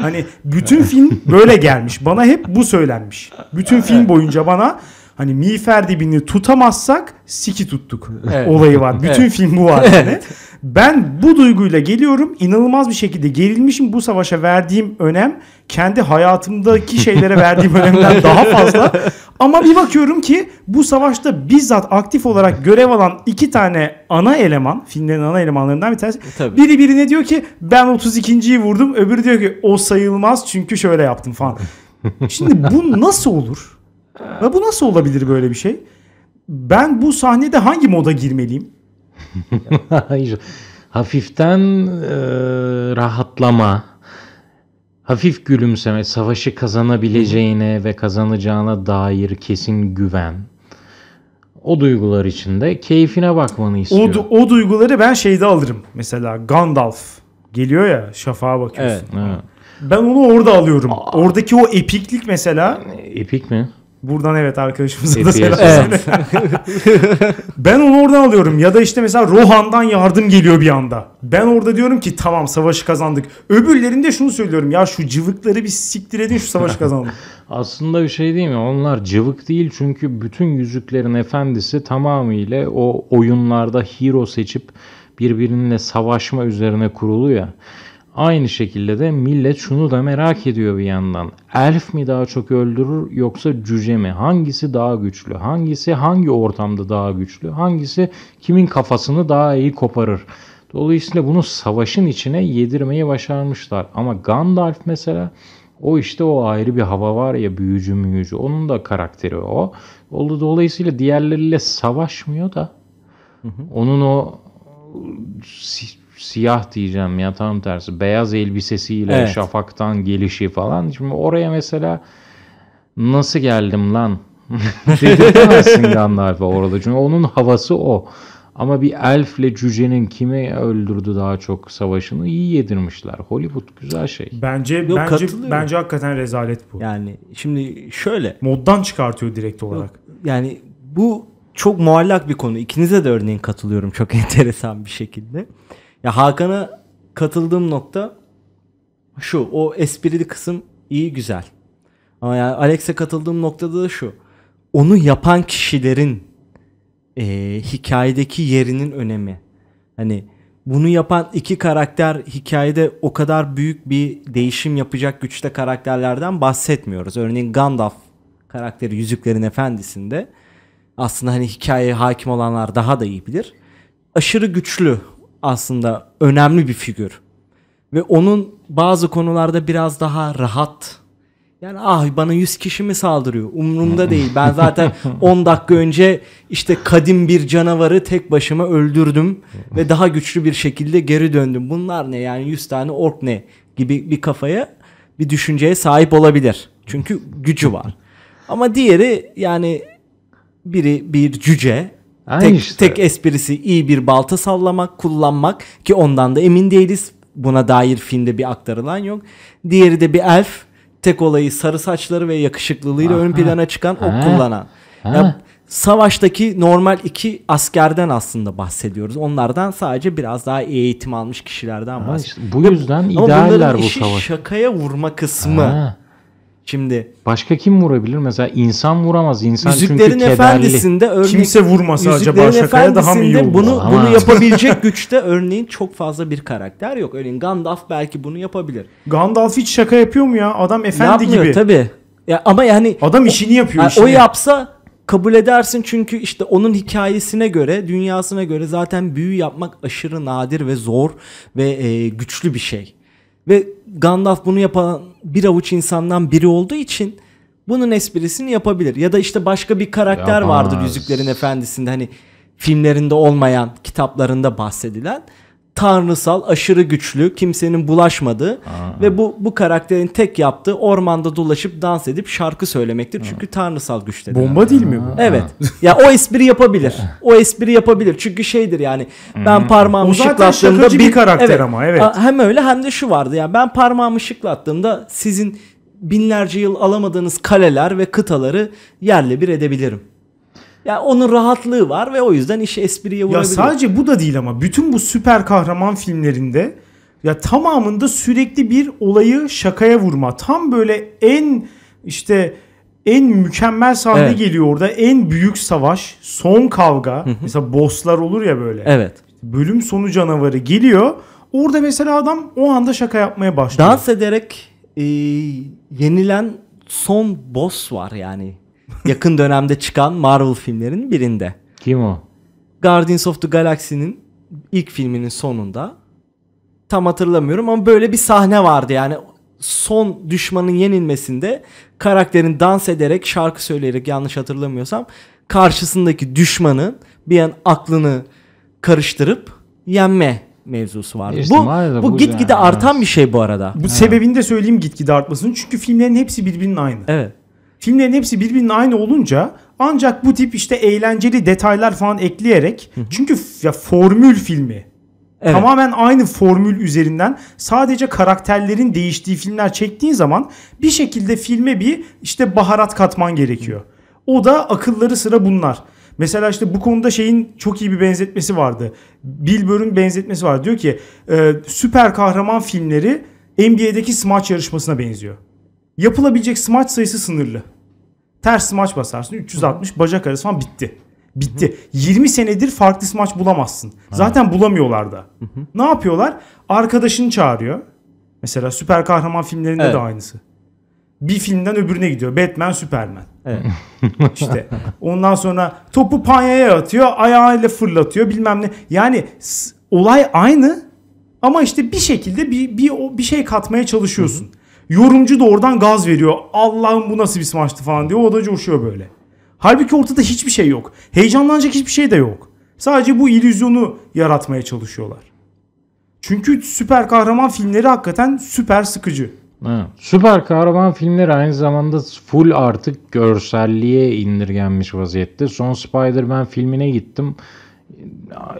Hani bütün film böyle gelmiş. Bana hep bu söylenmiş. Bütün film boyunca bana hani miğfer dibini tutamazsak siki tuttuk evet. olayı var. Bütün evet. film bu var. Yani. Ben bu duyguyla geliyorum. İnanılmaz bir şekilde gerilmişim. Bu savaşa verdiğim önem kendi hayatımdaki şeylere verdiğim önemden daha fazla. Ama bir bakıyorum ki bu savaşta bizzat aktif olarak görev alan iki tane ana eleman, filmlerin ana elemanlarından bir tanesi. E, tabii. Biri birine diyor ki ben 32.yi vurdum. Öbürü diyor ki o sayılmaz çünkü şöyle yaptım falan. Şimdi bu nasıl olur? Ve bu nasıl olabilir böyle bir şey? Ben bu sahnede hangi moda girmeliyim? Hayır. Hafiften e, rahatlama, hafif gülümseme, savaşı kazanabileceğine ve kazanacağına dair kesin güven. O duygular içinde keyfine bakmanı istiyor. O, du- o duyguları ben şeyde alırım. Mesela Gandalf geliyor ya şafağa bakıyorsun. Evet, evet. Ben onu orada alıyorum. Aa. Oradaki o epiklik mesela. Epik mi? Buradan evet arkadaşımıza da selam. Evet. ben onu oradan alıyorum. Ya da işte mesela Rohan'dan yardım geliyor bir anda. Ben orada diyorum ki tamam savaşı kazandık. Öbürlerinde şunu söylüyorum. Ya şu cıvıkları bir siktir edin şu savaşı kazandık. Aslında bir şey değil mi? Onlar cıvık değil çünkü bütün yüzüklerin efendisi tamamıyla o oyunlarda hero seçip birbirininle savaşma üzerine kurulu ya. Aynı şekilde de millet şunu da merak ediyor bir yandan. Elf mi daha çok öldürür yoksa cüce mi? Hangisi daha güçlü? Hangisi hangi ortamda daha güçlü? Hangisi kimin kafasını daha iyi koparır? Dolayısıyla bunu savaşın içine yedirmeyi başarmışlar. Ama Gandalf mesela o işte o ayrı bir hava var ya büyücü müyücü. Onun da karakteri o. Dolayısıyla diğerleriyle savaşmıyor da. Onun o siyah diyeceğim ya tam tersi beyaz elbisesiyle evet. şafaktan gelişi falan. Şimdi oraya mesela nasıl geldim lan dedirtemezsin Gandalf'a orada. Çünkü onun havası o. Ama bir elfle cücenin kimi öldürdü daha çok savaşını iyi yedirmişler. Hollywood güzel şey. Bence Yok, bence bence hakikaten rezalet bu. Yani şimdi şöyle moddan çıkartıyor direkt olarak. Yok, yani bu çok muallak bir konu. İkinize de örneğin katılıyorum çok enteresan bir şekilde. Ya Hakan'a katıldığım nokta şu. O esprili kısım iyi güzel. Ama yani Alex'e katıldığım noktada da şu. Onu yapan kişilerin e, hikayedeki yerinin önemi. Hani bunu yapan iki karakter hikayede o kadar büyük bir değişim yapacak güçte karakterlerden bahsetmiyoruz. Örneğin Gandalf karakteri Yüzüklerin Efendisi'nde aslında hani hikayeye hakim olanlar daha da iyi bilir. Aşırı güçlü aslında önemli bir figür. Ve onun bazı konularda biraz daha rahat. Yani ah bana 100 kişi mi saldırıyor? Umurumda değil. Ben zaten 10 dakika önce işte kadim bir canavarı tek başıma öldürdüm ve daha güçlü bir şekilde geri döndüm. Bunlar ne yani 100 tane ork ne gibi bir kafaya bir düşünceye sahip olabilir. Çünkü gücü var. Ama diğeri yani biri bir cüce tek, işte. tek esprisi iyi bir balta sallamak, kullanmak ki ondan da emin değiliz. Buna dair filmde bir aktarılan yok. Diğeri de bir elf. Tek olayı sarı saçları ve yakışıklılığıyla Aha. ön plana çıkan ha. kullanan. Ha. Ya, savaştaki normal iki askerden aslında bahsediyoruz. Onlardan sadece biraz daha eğitim almış kişilerden bahsediyoruz. Işte, bu yüzden Ve, idealler bu savaş. Ama bunların savaş. şakaya vurma kısmı. Ha. Şimdi başka kim vurabilir? Mesela insan vuramaz. İnsan Yüzüklerin çünkü Efendisi'nde kederli. örneğin kimse vurmasa acaba şakaya daha mı iyi olur? Bunu Ama. bunu yapabilecek güçte örneğin çok fazla bir karakter yok. Örneğin Gandalf belki bunu yapabilir. Gandalf hiç şaka yapıyor mu ya? Adam efendi Yapmıyor, gibi. tabii. Ya ama yani adam işini yapıyor. O, işini. o yapsa kabul edersin çünkü işte onun hikayesine göre, dünyasına göre zaten büyü yapmak aşırı nadir ve zor ve e, güçlü bir şey. Ve Gandalf bunu yapan bir avuç insandan biri olduğu için bunun esprisini yapabilir. Ya da işte başka bir karakter Yapamaz. vardır Yüzüklerin Efendisi'nde hani filmlerinde olmayan, kitaplarında bahsedilen tanrısal, aşırı güçlü, kimsenin bulaşmadığı Aa. ve bu bu karakterin tek yaptığı ormanda dolaşıp dans edip şarkı söylemektir. Aa. Çünkü tanrısal güçte. Bomba değil mi bu? Evet. ya o espri yapabilir. O espri yapabilir. Çünkü şeydir yani ben hmm. parmağımı şıklattığımda bir, bir karakter evet, ama evet. Hem öyle hem de şu vardı. Yani ben parmağımı şıklattığımda sizin binlerce yıl alamadığınız kaleler ve kıtaları yerle bir edebilirim yani onun rahatlığı var ve o yüzden işi espriye vurabiliyor. Ya sadece bu da değil ama bütün bu süper kahraman filmlerinde ya tamamında sürekli bir olayı şakaya vurma. Tam böyle en işte en mükemmel sahne evet. geliyor orada. En büyük savaş, son kavga. mesela bosslar olur ya böyle. Evet. Bölüm sonu canavarı geliyor. Orada mesela adam o anda şaka yapmaya başlıyor. Dans ederek e, yenilen son boss var yani yakın dönemde çıkan Marvel filmlerinin birinde. Kim o? Guardians of the Galaxy'nin ilk filminin sonunda tam hatırlamıyorum ama böyle bir sahne vardı yani son düşmanın yenilmesinde karakterin dans ederek şarkı söyleyerek yanlış hatırlamıyorsam karşısındaki düşmanın bir an aklını karıştırıp yenme mevzusu vardı. İşte bu bu, bu gitgide yani. artan bir şey bu arada. Bu evet. sebebini de söyleyeyim gitgide artmasının. Çünkü filmlerin hepsi birbirinin aynı. Evet filmlerin hepsi birbirinin aynı olunca ancak bu tip işte eğlenceli detaylar falan ekleyerek Hı-hı. çünkü ya formül filmi Evet. Tamamen aynı formül üzerinden sadece karakterlerin değiştiği filmler çektiğin zaman bir şekilde filme bir işte baharat katman gerekiyor. O da akılları sıra bunlar. Mesela işte bu konuda şeyin çok iyi bir benzetmesi vardı. Bilber'ın benzetmesi var. Diyor ki e, süper kahraman filmleri NBA'deki smaç yarışmasına benziyor. Yapılabilecek smaç sayısı sınırlı. Ters smaç basarsın 360 bacak arası falan bitti. Bitti. Hı hı. 20 senedir farklı smaç bulamazsın. Ha. Zaten bulamıyorlar da. Hı hı. Ne yapıyorlar? Arkadaşını çağırıyor. Mesela süper kahraman filmlerinde evet. de aynısı. Bir filmden öbürüne gidiyor. Batman, Superman. Evet. işte ondan sonra topu panyaya atıyor, ayağıyla fırlatıyor bilmem ne. Yani olay aynı ama işte bir şekilde bir bir bir şey katmaya çalışıyorsun. Hı hı. Yorumcu da oradan gaz veriyor. Allah'ım bu nasıl bir maçtı falan diyor. O da coşuyor böyle. Halbuki ortada hiçbir şey yok. Heyecanlanacak hiçbir şey de yok. Sadece bu illüzyonu yaratmaya çalışıyorlar. Çünkü süper kahraman filmleri hakikaten süper sıkıcı. Ha, süper kahraman filmleri aynı zamanda full artık görselliğe indirgenmiş vaziyette. Son Spider-Man filmine gittim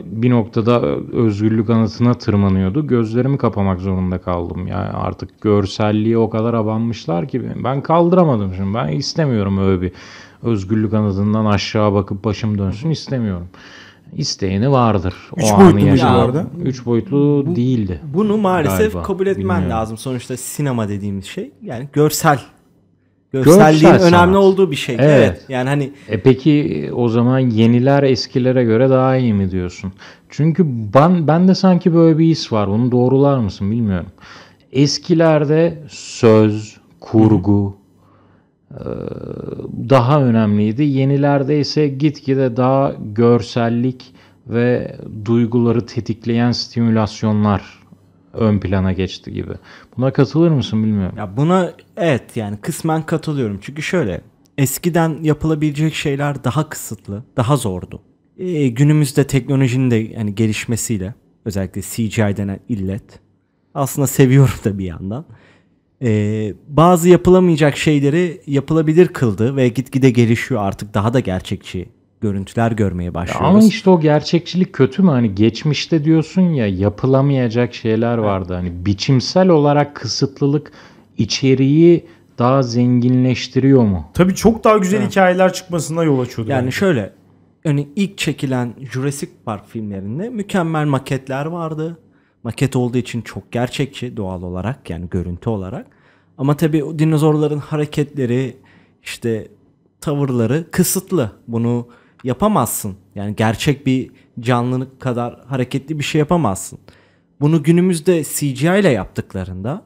bir noktada özgürlük anıtına tırmanıyordu. Gözlerimi kapamak zorunda kaldım. Yani artık görselliği o kadar abanmışlar ki ben kaldıramadım şimdi. Ben istemiyorum öyle bir özgürlük anıtından aşağı bakıp başım dönsün istemiyorum. İsteyeni vardır. Üç o boyutlu muydu bu arada? Üç boyutlu bu, değildi. Bunu maalesef galiba. kabul etmen Bilmiyorum. lazım. Sonuçta sinema dediğimiz şey yani görsel görselliğin Görsel önemli sanat. olduğu bir şey. Evet. evet. Yani hani E peki o zaman yeniler eskilere göre daha iyi mi diyorsun? Çünkü ben ben de sanki böyle bir his var. Onu doğrular mısın bilmiyorum. Eskilerde söz, kurgu Hı. E, daha önemliydi. Yenilerde ise gitgide daha görsellik ve duyguları tetikleyen stimülasyonlar ön plana geçti gibi. Buna katılır mısın bilmiyorum. Ya buna evet yani kısmen katılıyorum. Çünkü şöyle eskiden yapılabilecek şeyler daha kısıtlı, daha zordu. Ee, günümüzde teknolojinin de yani gelişmesiyle özellikle CGI denen illet aslında seviyorum da bir yandan. Ee, bazı yapılamayacak şeyleri yapılabilir kıldı ve gitgide gelişiyor artık daha da gerçekçi görüntüler görmeye başlıyoruz. Ama işte o gerçekçilik kötü mü? Hani geçmişte diyorsun ya yapılamayacak şeyler vardı. Hani biçimsel olarak kısıtlılık içeriği daha zenginleştiriyor mu? Tabii çok daha güzel evet. hikayeler çıkmasına yol açıyordu. Yani bence. şöyle hani ilk çekilen Jurassic Park filmlerinde mükemmel maketler vardı. Maket olduğu için çok gerçekçi doğal olarak yani görüntü olarak. Ama tabii o dinozorların hareketleri işte tavırları kısıtlı. Bunu yapamazsın. Yani gerçek bir canlı kadar hareketli bir şey yapamazsın. Bunu günümüzde CGI ile yaptıklarında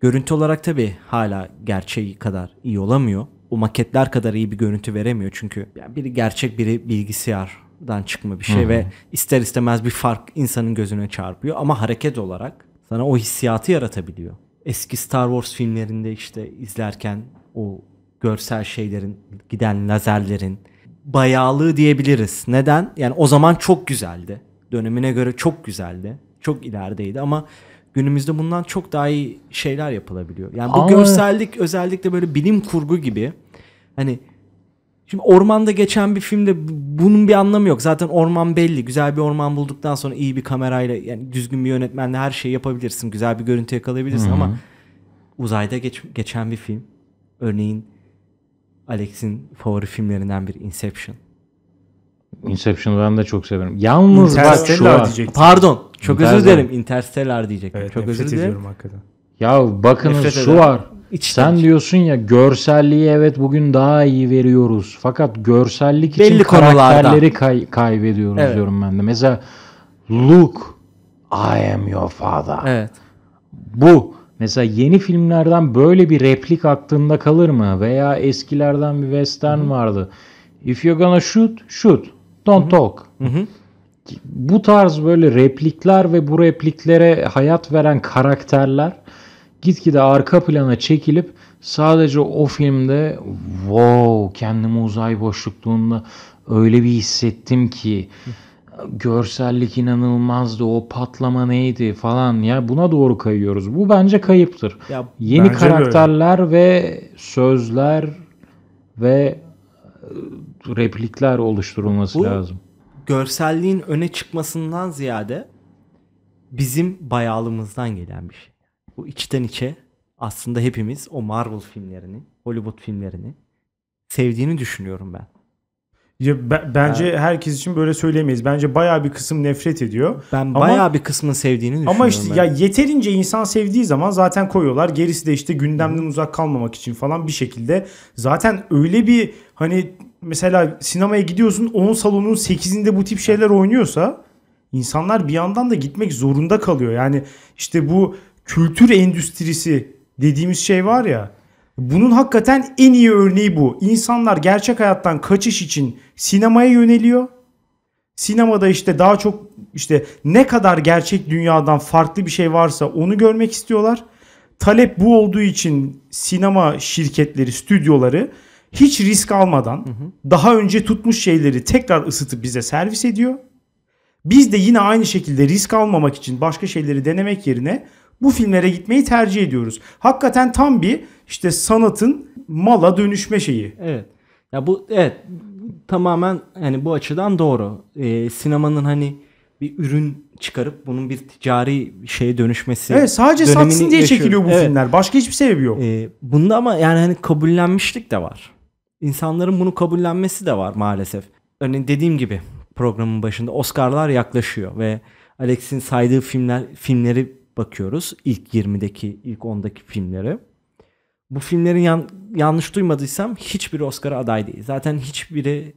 görüntü olarak tabi hala gerçeği kadar iyi olamıyor. O maketler kadar iyi bir görüntü veremiyor çünkü yani biri gerçek biri bilgisayardan çıkma bir şey Hı-hı. ve ister istemez bir fark insanın gözüne çarpıyor ama hareket olarak sana o hissiyatı yaratabiliyor. Eski Star Wars filmlerinde işte izlerken o görsel şeylerin, giden lazerlerin, bayağılığı diyebiliriz. Neden? Yani o zaman çok güzeldi. Dönemine göre çok güzeldi. Çok ilerideydi ama günümüzde bundan çok daha iyi şeyler yapılabiliyor. Yani bu ama... görsellik özellikle böyle bilim kurgu gibi hani Şimdi ormanda geçen bir filmde bunun bir anlamı yok. Zaten orman belli. Güzel bir orman bulduktan sonra iyi bir kamerayla yani düzgün bir yönetmenle her şeyi yapabilirsin. Güzel bir görüntü yakalayabilirsin Hı-hı. ama uzayda geç, geçen bir film örneğin Alex'in favori filmlerinden bir Inception. Inception'ı ben de çok severim. Yalnız bak şu an. Pardon. Çok özür dilerim. Interstellar diyecektim. Evet, çok özür dilerim. Ya bakınız nefret şu var. İçten Sen içten. diyorsun ya görselliği evet bugün daha iyi veriyoruz. Fakat görsellik için Belli karakterleri kay- kaybediyoruz evet. diyorum ben de. Mesela Luke I am your father. Evet. Bu Mesela yeni filmlerden böyle bir replik aklında kalır mı? Veya eskilerden bir western Hı-hı. vardı. If you're gonna shoot, shoot. Don't Hı-hı. talk. Hı-hı. Bu tarz böyle replikler ve bu repliklere hayat veren karakterler gitgide arka plana çekilip sadece o filmde wow kendimi uzay boşlukluğunda öyle bir hissettim ki Hı-hı görsellik inanılmazdı o patlama neydi falan ya buna doğru kayıyoruz. Bu bence kayıptır. Ya, Yeni bence karakterler böyle. ve sözler ve e, replikler oluşturulması Bu, lazım. Görselliğin öne çıkmasından ziyade bizim bayağılığımızdan gelen bir şey. Bu içten içe aslında hepimiz o Marvel filmlerini, Hollywood filmlerini sevdiğini düşünüyorum ben. Ya b- bence yani. herkes için böyle söylemeyiz. Bence baya bir kısım nefret ediyor. Ben baya bir kısmın sevdiğini düşünüyorum. Ama işte ben. ya yeterince insan sevdiği zaman zaten koyuyorlar. Gerisi de işte gündemden Hı. uzak kalmamak için falan bir şekilde. Zaten öyle bir hani mesela sinemaya gidiyorsun 10 salonun 8'inde bu tip şeyler oynuyorsa insanlar bir yandan da gitmek zorunda kalıyor. Yani işte bu kültür endüstrisi dediğimiz şey var ya bunun hakikaten en iyi örneği bu. İnsanlar gerçek hayattan kaçış için sinemaya yöneliyor. Sinemada işte daha çok işte ne kadar gerçek dünyadan farklı bir şey varsa onu görmek istiyorlar. Talep bu olduğu için sinema şirketleri, stüdyoları hiç risk almadan daha önce tutmuş şeyleri tekrar ısıtıp bize servis ediyor. Biz de yine aynı şekilde risk almamak için başka şeyleri denemek yerine bu filmlere gitmeyi tercih ediyoruz. Hakikaten tam bir işte sanatın mala dönüşme şeyi. Evet. Ya bu evet tamamen hani bu açıdan doğru. Ee, sinemanın hani bir ürün çıkarıp bunun bir ticari şeye dönüşmesi. Evet sadece satsın diye yaşıyor. çekiliyor bu evet. filmler. Başka hiçbir sebebi yok. Ee, bunda ama yani hani kabullenmişlik de var. İnsanların bunu kabullenmesi de var maalesef. Örneğin dediğim gibi programın başında Oscar'lar yaklaşıyor ve Alex'in saydığı filmler filmleri bakıyoruz. İlk 20'deki, ilk 10'daki filmleri Bu filmlerin yan, yanlış duymadıysam hiçbir Oscar'a aday değil. Zaten hiçbiri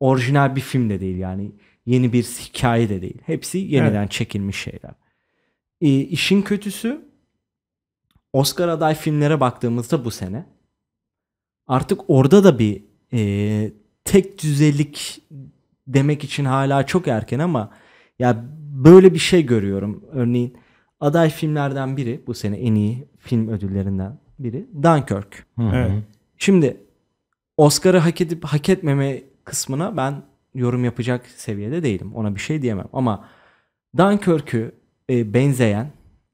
orijinal bir film de değil yani. Yeni bir hikaye de değil. Hepsi yeniden evet. çekilmiş şeyler. E, işin kötüsü Oscar aday filmlere baktığımızda bu sene artık orada da bir e, tek düzelik demek için hala çok erken ama ya böyle bir şey görüyorum. Örneğin aday filmlerden biri bu sene en iyi film ödüllerinden biri Dunkirk. Evet. Şimdi Oscar'ı hak edip hak etmeme kısmına ben yorum yapacak seviyede değilim. Ona bir şey diyemem ama Dunkirk'ü e, benzeyen,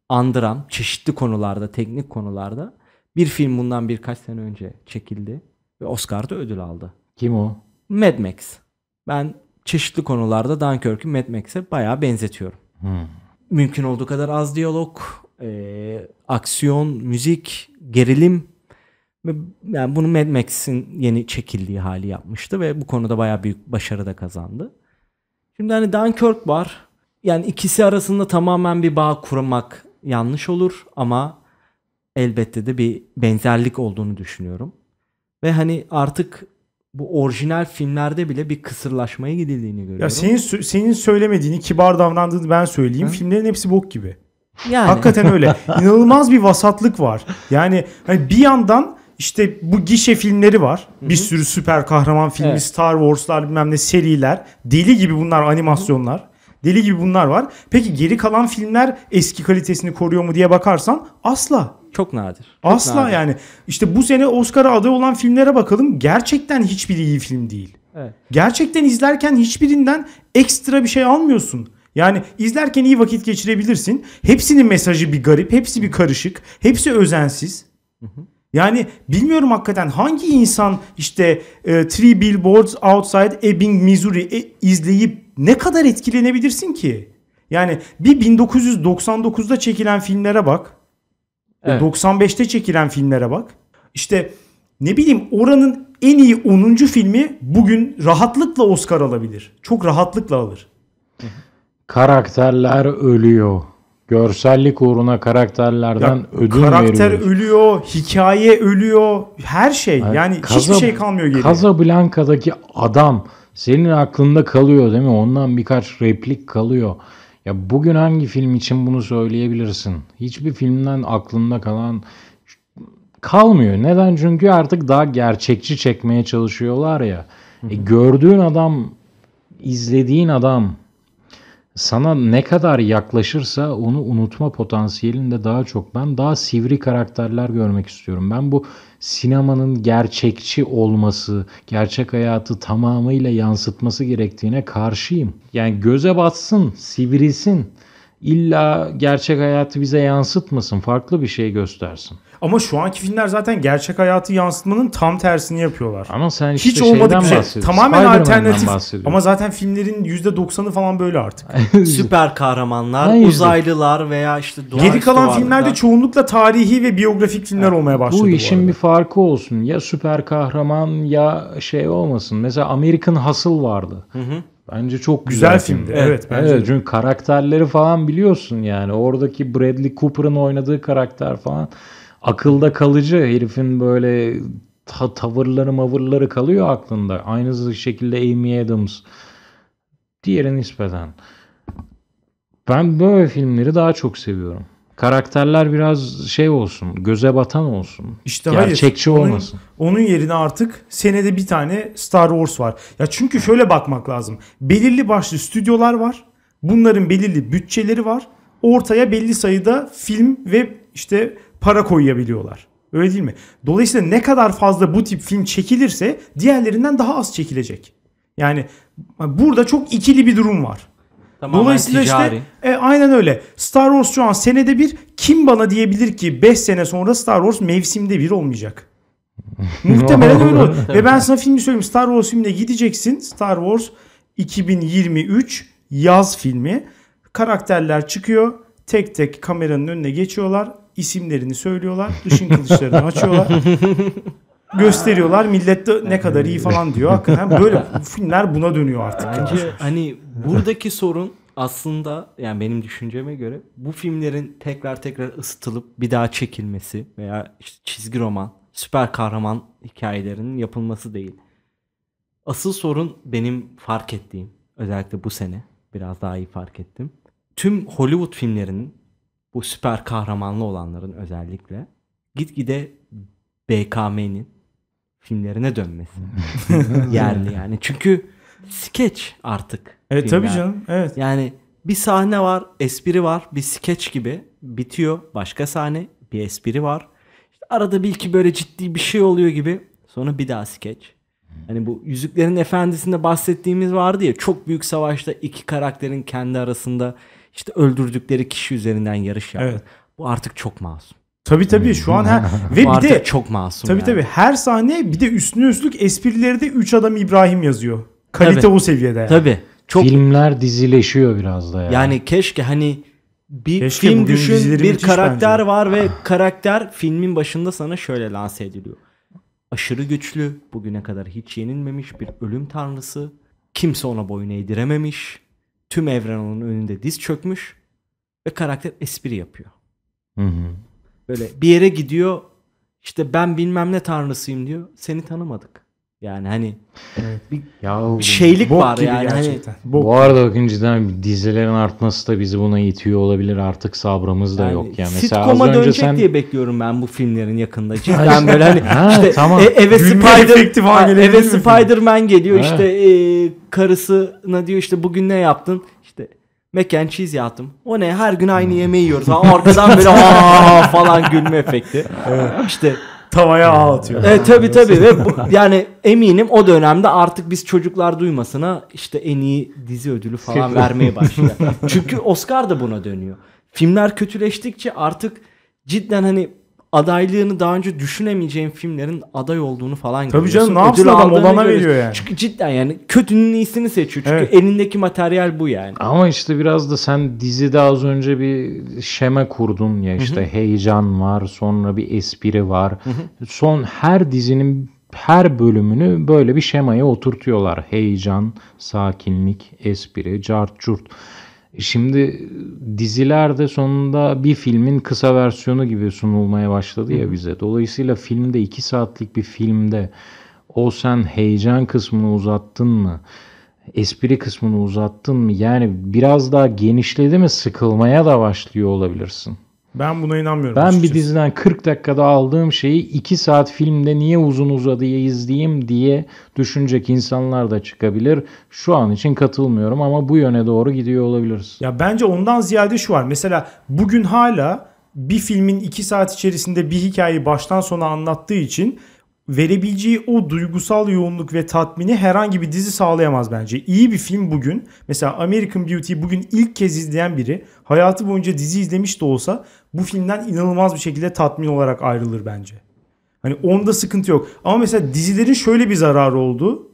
andıran çeşitli konularda, teknik konularda bir film bundan birkaç sene önce çekildi ve Oscar'da ödül aldı. Kim o? Mad Max. Ben çeşitli konularda Dunkirk'ü Mad Max'e bayağı benzetiyorum. Hmm mümkün olduğu kadar az diyalog, e, aksiyon, müzik, gerilim. Yani bunu Mad Max'in yeni çekildiği hali yapmıştı ve bu konuda bayağı büyük başarı da kazandı. Şimdi hani Dunkirk var. Yani ikisi arasında tamamen bir bağ kurmak yanlış olur ama elbette de bir benzerlik olduğunu düşünüyorum. Ve hani artık bu orijinal filmlerde bile bir kısırlaşmaya gidildiğini görüyorum. Ya senin senin söylemediğini, kibar davrandığını ben söyleyeyim. Hı? Filmlerin hepsi bok gibi. Yani. Hakikaten öyle. İnanılmaz bir vasatlık var. Yani hani bir yandan işte bu gişe filmleri var. Hı-hı. Bir sürü süper kahraman filmi, evet. Star Wars'lar bilmem ne seriler. Deli gibi bunlar animasyonlar. Hı-hı. Deli gibi bunlar var. Peki geri kalan filmler eski kalitesini koruyor mu diye bakarsan asla. Çok nadir. Çok Asla nadir. yani. İşte bu sene Oscar'a aday olan filmlere bakalım. Gerçekten hiçbiri iyi film değil. Evet. Gerçekten izlerken hiçbirinden ekstra bir şey almıyorsun. Yani izlerken iyi vakit geçirebilirsin. Hepsinin mesajı bir garip, hepsi bir karışık, hepsi özensiz. Hı hı. Yani bilmiyorum hakikaten hangi insan işte e, Three Billboards Outside Ebbing, Missouri e, izleyip ne kadar etkilenebilirsin ki? Yani bir 1999'da çekilen filmlere bak. Evet. 95'te çekilen filmlere bak. İşte ne bileyim oranın en iyi 10. filmi bugün rahatlıkla Oscar alabilir. Çok rahatlıkla alır. Karakterler ölüyor. Görsellik uğruna karakterlerden ya, ödün karakter veriyoruz. ölüyor, hikaye ölüyor, her şey. Yani, yani Kaza, hiçbir şey kalmıyor geriye. Casablanca'daki adam senin aklında kalıyor değil mi? Ondan birkaç replik kalıyor. Ya bugün hangi film için bunu söyleyebilirsin? Hiçbir filmden aklında kalan kalmıyor. Neden? Çünkü artık daha gerçekçi çekmeye çalışıyorlar ya. E gördüğün adam, izlediğin adam sana ne kadar yaklaşırsa onu unutma potansiyelinde daha çok. Ben daha sivri karakterler görmek istiyorum. Ben bu sinemanın gerçekçi olması, gerçek hayatı tamamıyla yansıtması gerektiğine karşıyım. Yani göze batsın, sivrilsin. İlla gerçek hayatı bize yansıtmasın, farklı bir şey göstersin. Ama şu anki filmler zaten gerçek hayatı yansıtmanın tam tersini yapıyorlar. Ama sen işte Hiç olmadık şey. Tamamen alternatif. Ama zaten filmlerin %90'ı falan böyle artık. Süper kahramanlar, uzaylılar veya işte doğaüstü Geri kalan filmlerde çoğunlukla tarihi ve biyografik filmler yani, olmaya başladı. Bu işin bu bir farkı olsun. Ya süper kahraman ya şey olmasın. Mesela American Hustle vardı. Hı hı. Bence çok güzel, güzel filmdi. filmdi. Evet, bence. Evet, çünkü karakterleri falan biliyorsun yani. Oradaki Bradley Cooper'ın oynadığı karakter falan akılda kalıcı herifin böyle ta- tavırları mavırları kalıyor aklında. Aynı şekilde Amy Adams. Diğeri nispeten. Ben böyle filmleri daha çok seviyorum. Karakterler biraz şey olsun, göze batan olsun. İşte Gerçekçi hayır, olmasın. Onun, onun yerine artık senede bir tane Star Wars var. Ya çünkü şöyle bakmak lazım. Belirli başlı stüdyolar var. Bunların belirli bütçeleri var. Ortaya belli sayıda film ve işte para koyabiliyorlar. Öyle değil mi? Dolayısıyla ne kadar fazla bu tip film çekilirse diğerlerinden daha az çekilecek. Yani burada çok ikili bir durum var. Tamamen Dolayısıyla ticari. işte e, aynen öyle. Star Wars şu an senede bir kim bana diyebilir ki 5 sene sonra Star Wars mevsimde bir olmayacak. Muhtemelen öyle olur. Ve ben sana filmi söyleyeyim. Star Wars filmine gideceksin. Star Wars 2023 yaz filmi. Karakterler çıkıyor tek tek kameranın önüne geçiyorlar. isimlerini söylüyorlar. Işın kılıçlarını açıyorlar. gösteriyorlar. Millet de ne kadar iyi falan diyor. Hakikaten böyle filmler buna dönüyor artık. Bence yani. hani buradaki sorun aslında yani benim düşünceme göre bu filmlerin tekrar tekrar ısıtılıp bir daha çekilmesi veya işte çizgi roman, süper kahraman hikayelerinin yapılması değil. Asıl sorun benim fark ettiğim özellikle bu sene biraz daha iyi fark ettim tüm Hollywood filmlerinin bu süper kahramanlı olanların özellikle gitgide BKM'nin filmlerine dönmesi yerli yani. Çünkü sketch artık. Evet filmler. tabii canım. Evet. Yani bir sahne var, espri var, bir sketch gibi bitiyor. Başka sahne, bir espri var. İşte arada bir iki böyle ciddi bir şey oluyor gibi. Sonra bir daha sketch Hani bu Yüzüklerin Efendisi'nde bahsettiğimiz vardı ya çok büyük savaşta iki karakterin kendi arasında işte öldürdükleri kişi üzerinden yarış yaptı. Evet. Bu artık çok masum. Tabi tabi şu an her ve bir de çok masum. Tabi yani. tabi her sahne bir de üstüne üstlük esprileri de 3 adam İbrahim yazıyor. Kalite tabii, o seviyede. Tabi. Çok... Filmler dizileşiyor biraz da yani. Yani keşke hani bir keşke film düşün bir karakter bence. var ve ah. karakter filmin başında sana şöyle lanse ediliyor. Aşırı güçlü, bugüne kadar hiç yenilmemiş bir ölüm tanrısı. Kimse ona boyun eğdirememiş Tüm evren onun önünde diz çökmüş ve karakter espri yapıyor. Hı hı. Böyle bir yere gidiyor işte ben bilmem ne tanrısıyım diyor. Seni tanımadık. Yani hani bir ya, şeylik var yani. Hani gerçekten. Hani, bu arada cidden dizelerin artması da bizi buna itiyor olabilir. Artık sabrımız da yani, yok yani. Mesela sitcom'a önce dönecek sen... diye bekliyorum ben bu filmlerin yakında. Cidden böyle hani ha, işte tamam. e, eve Spider ha, eve Spider-Man geliyor ha. işte e, karısına diyor işte bugün ne yaptın? İşte mac and cheese yaptım. O ne her gün aynı hmm. yemeği yiyoruz. ama arkadan böyle aa falan gülme efekti. Evet. İşte Tavaya ağlatıyor. E, tabi tabi ve bu, yani eminim o dönemde artık biz çocuklar duymasına işte en iyi dizi ödülü falan vermeye başlıyor. Çünkü Oscar da buna dönüyor. Filmler kötüleştikçe artık cidden hani adaylığını daha önce düşünemeyeceğin filmlerin aday olduğunu falan Tabii görüyorsun. canım ne yapsın Ödül adam olana veriyor yani. Çünkü cidden yani kötünün iyisini seçiyor. Çünkü evet. elindeki materyal bu yani. Ama işte biraz da sen dizide az önce bir şeme kurdun ya işte Hı-hı. heyecan var sonra bir espri var. Hı-hı. Son her dizinin her bölümünü böyle bir şemaya oturtuyorlar. Heyecan, sakinlik, espri, cart curt. Şimdi dizilerde sonunda bir filmin kısa versiyonu gibi sunulmaya başladı ya bize. Dolayısıyla filmde iki saatlik bir filmde o sen heyecan kısmını uzattın mı? Espri kısmını uzattın mı? Yani biraz daha genişledi mi sıkılmaya da başlıyor olabilirsin. Ben buna inanmıyorum. Ben açıkçası. bir diziden 40 dakikada aldığım şeyi 2 saat filmde niye uzun uzadıya izleyeyim diye düşünecek insanlar da çıkabilir. Şu an için katılmıyorum ama bu yöne doğru gidiyor olabiliriz. Ya bence ondan ziyade şu var. Mesela bugün hala bir filmin 2 saat içerisinde bir hikayeyi baştan sona anlattığı için verebileceği o duygusal yoğunluk ve tatmini herhangi bir dizi sağlayamaz bence. İyi bir film bugün mesela American Beauty bugün ilk kez izleyen biri hayatı boyunca dizi izlemiş de olsa bu filmden inanılmaz bir şekilde tatmin olarak ayrılır bence. Hani onda sıkıntı yok. Ama mesela dizilerin şöyle bir zararı oldu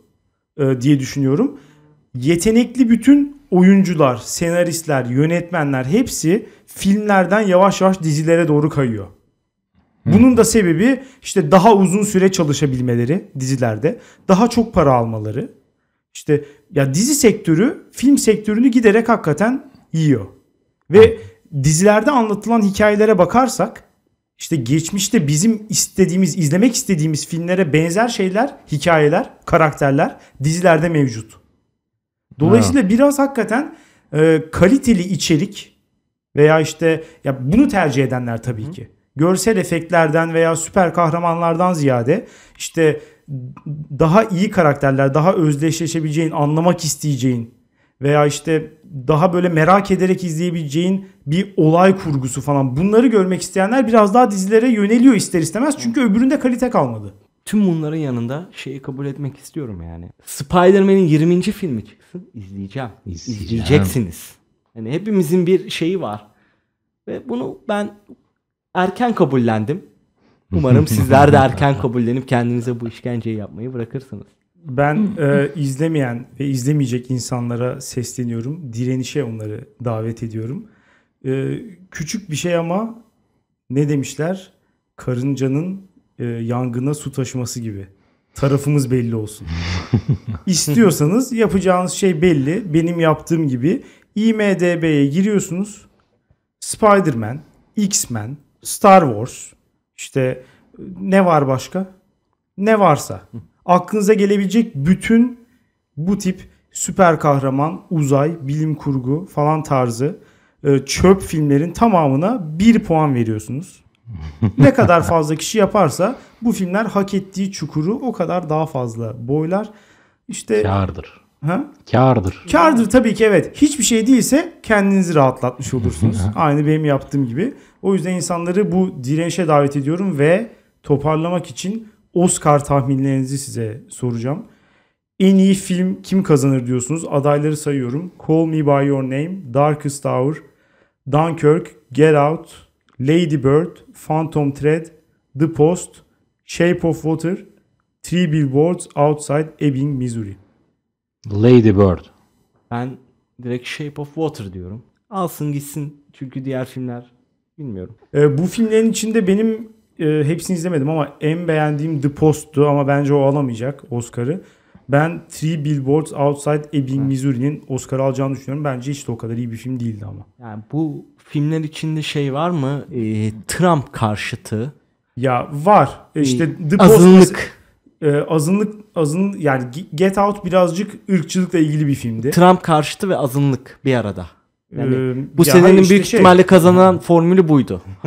e, diye düşünüyorum. Yetenekli bütün oyuncular, senaristler, yönetmenler hepsi filmlerden yavaş yavaş dizilere doğru kayıyor. Bunun da sebebi işte daha uzun süre çalışabilmeleri dizilerde, daha çok para almaları. İşte ya dizi sektörü film sektörünü giderek hakikaten yiyor. Ve dizilerde anlatılan hikayelere bakarsak işte geçmişte bizim istediğimiz, izlemek istediğimiz filmlere benzer şeyler, hikayeler, karakterler dizilerde mevcut. Dolayısıyla ha. biraz hakikaten e, kaliteli içerik veya işte ya bunu tercih edenler tabii ki görsel efektlerden veya süper kahramanlardan ziyade işte daha iyi karakterler, daha özdeşleşebileceğin, anlamak isteyeceğin veya işte daha böyle merak ederek izleyebileceğin bir olay kurgusu falan. Bunları görmek isteyenler biraz daha dizilere yöneliyor ister istemez. Çünkü öbüründe kalite kalmadı. Tüm bunların yanında şeyi kabul etmek istiyorum yani. Spider-Man'in 20. filmi çıksın izleyeceğim. İzleyeceğim. İzleyeceksiniz. Yani hepimizin bir şeyi var. Ve bunu ben erken kabullendim. Umarım sizler de erken kabullenip kendinize bu işkenceyi yapmayı bırakırsınız. Ben e, izlemeyen ve izlemeyecek insanlara sesleniyorum. Direnişe onları davet ediyorum. E, küçük bir şey ama ne demişler? Karıncanın e, yangına su taşıması gibi. Tarafımız belli olsun. İstiyorsanız yapacağınız şey belli. Benim yaptığım gibi IMDB'ye giriyorsunuz. Spider-Man, X-Men, Star Wars, işte ne var başka? Ne varsa. Aklınıza gelebilecek bütün bu tip süper kahraman, uzay, bilim kurgu falan tarzı e, çöp filmlerin tamamına bir puan veriyorsunuz. ne kadar fazla kişi yaparsa bu filmler hak ettiği çukuru o kadar daha fazla boylar. İşte Kârdır. Ha? Kârdır. Kârdır tabii ki evet. Hiçbir şey değilse kendinizi rahatlatmış olursunuz. Aynı benim yaptığım gibi. O yüzden insanları bu direnişe davet ediyorum ve toparlamak için Oscar tahminlerinizi size soracağım. En iyi film kim kazanır diyorsunuz? Adayları sayıyorum. Call Me By Your Name, Darkest Hour, Dunkirk, Get Out, Lady Bird, Phantom Thread, The Post, Shape of Water, Three Billboards Outside Ebbing, Missouri. Lady Bird. Ben direkt Shape of Water diyorum. Alsın gitsin çünkü diğer filmler bilmiyorum. E, bu filmlerin içinde benim e, hepsini izlemedim ama en beğendiğim The Post'tu ama bence o alamayacak Oscar'ı. Ben Three Billboards Outside Ebbing, Missouri'nin Oscar alacağını düşünüyorum. Bence hiç de o kadar iyi bir film değildi ama. Yani bu filmler içinde şey var mı? E, Trump karşıtı. Ya var. E işte The Post azınlık e, azınlık azın yani Get Out birazcık ırkçılıkla ilgili bir filmdi. Trump karşıtı ve azınlık bir arada. Yani ee, bu ya senenin işte büyük şey, ihtimalle kazanan formülü buydu.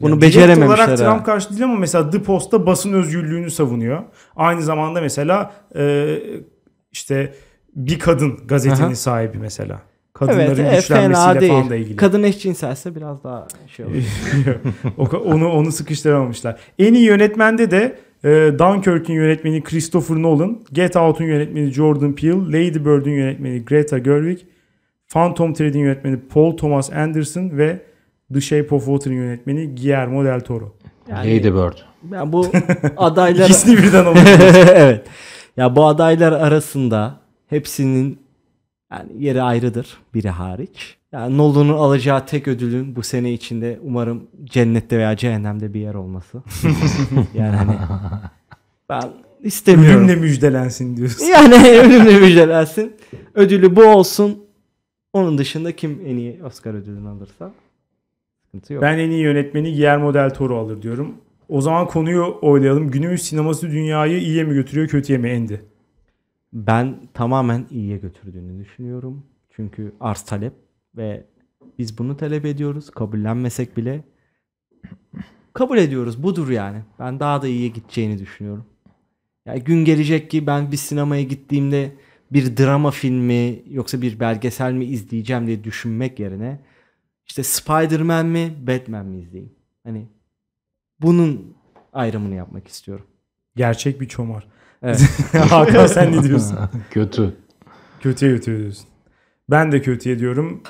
Bunu yani becerememişler. olarak Trump karşı değil ama mesela The Post'ta basın özgürlüğünü savunuyor. Aynı zamanda mesela e, işte bir kadın gazetenin Aha. sahibi mesela. Kadınların evet, e, güçlenmesiyle e, falan da ilgili. Kadın eşcinselse biraz daha şey oluyor. onu onu sıkıştıramamışlar. En iyi yönetmende de e, ee, Dunkirk'ün yönetmeni Christopher Nolan, Get Out'un yönetmeni Jordan Peele, Lady Bird'ün yönetmeni Greta Gerwig, Phantom Thread'in yönetmeni Paul Thomas Anderson ve The Shape of Water'ın yönetmeni Guillermo del Toro. Yani, Lady Bird. Yani bu adaylar... İkisini birden Evet. Ya bu adaylar arasında hepsinin yani yeri ayrıdır biri hariç. Yani Nolan'ın alacağı tek ödülün bu sene içinde umarım cennette veya cehennemde bir yer olması. yani hani ben istemiyorum. Ölümle müjdelensin diyorsun. Yani ölümle müjdelensin. Ödülü bu olsun. Onun dışında kim en iyi Oscar ödülünü alırsa sıkıntı yok. Ben en iyi yönetmeni Guillermo del Toro alır diyorum. O zaman konuyu oylayalım. Günümüz sineması dünyayı iyiye mi götürüyor kötüye mi Endi? Ben tamamen iyiye götürdüğünü düşünüyorum. Çünkü arz talep ve biz bunu talep ediyoruz. Kabullenmesek bile kabul ediyoruz. Budur yani. Ben daha da iyiye gideceğini düşünüyorum. Yani gün gelecek ki ben bir sinemaya gittiğimde bir drama filmi yoksa bir belgesel mi izleyeceğim diye düşünmek yerine işte Spider-Man mi Batman mi izleyeyim? Hani bunun ayrımını yapmak istiyorum. Gerçek bir çomar. Evet. Hakan sen ne diyorsun? Kötü. Kötüye götürüyorsun. Ben de kötüye diyorum.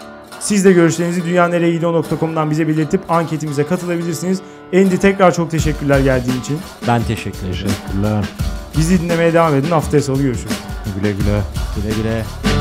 Siz de görüşlerinizi dünyanereyegidiyor.com'dan bize belirtip anketimize katılabilirsiniz. Endi tekrar çok teşekkürler geldiğin için. Ben teşekkür ederim. Teşekkürler. Bizi dinlemeye devam edin. Haftaya salı görüşürüz. Güle güle. Güle güle.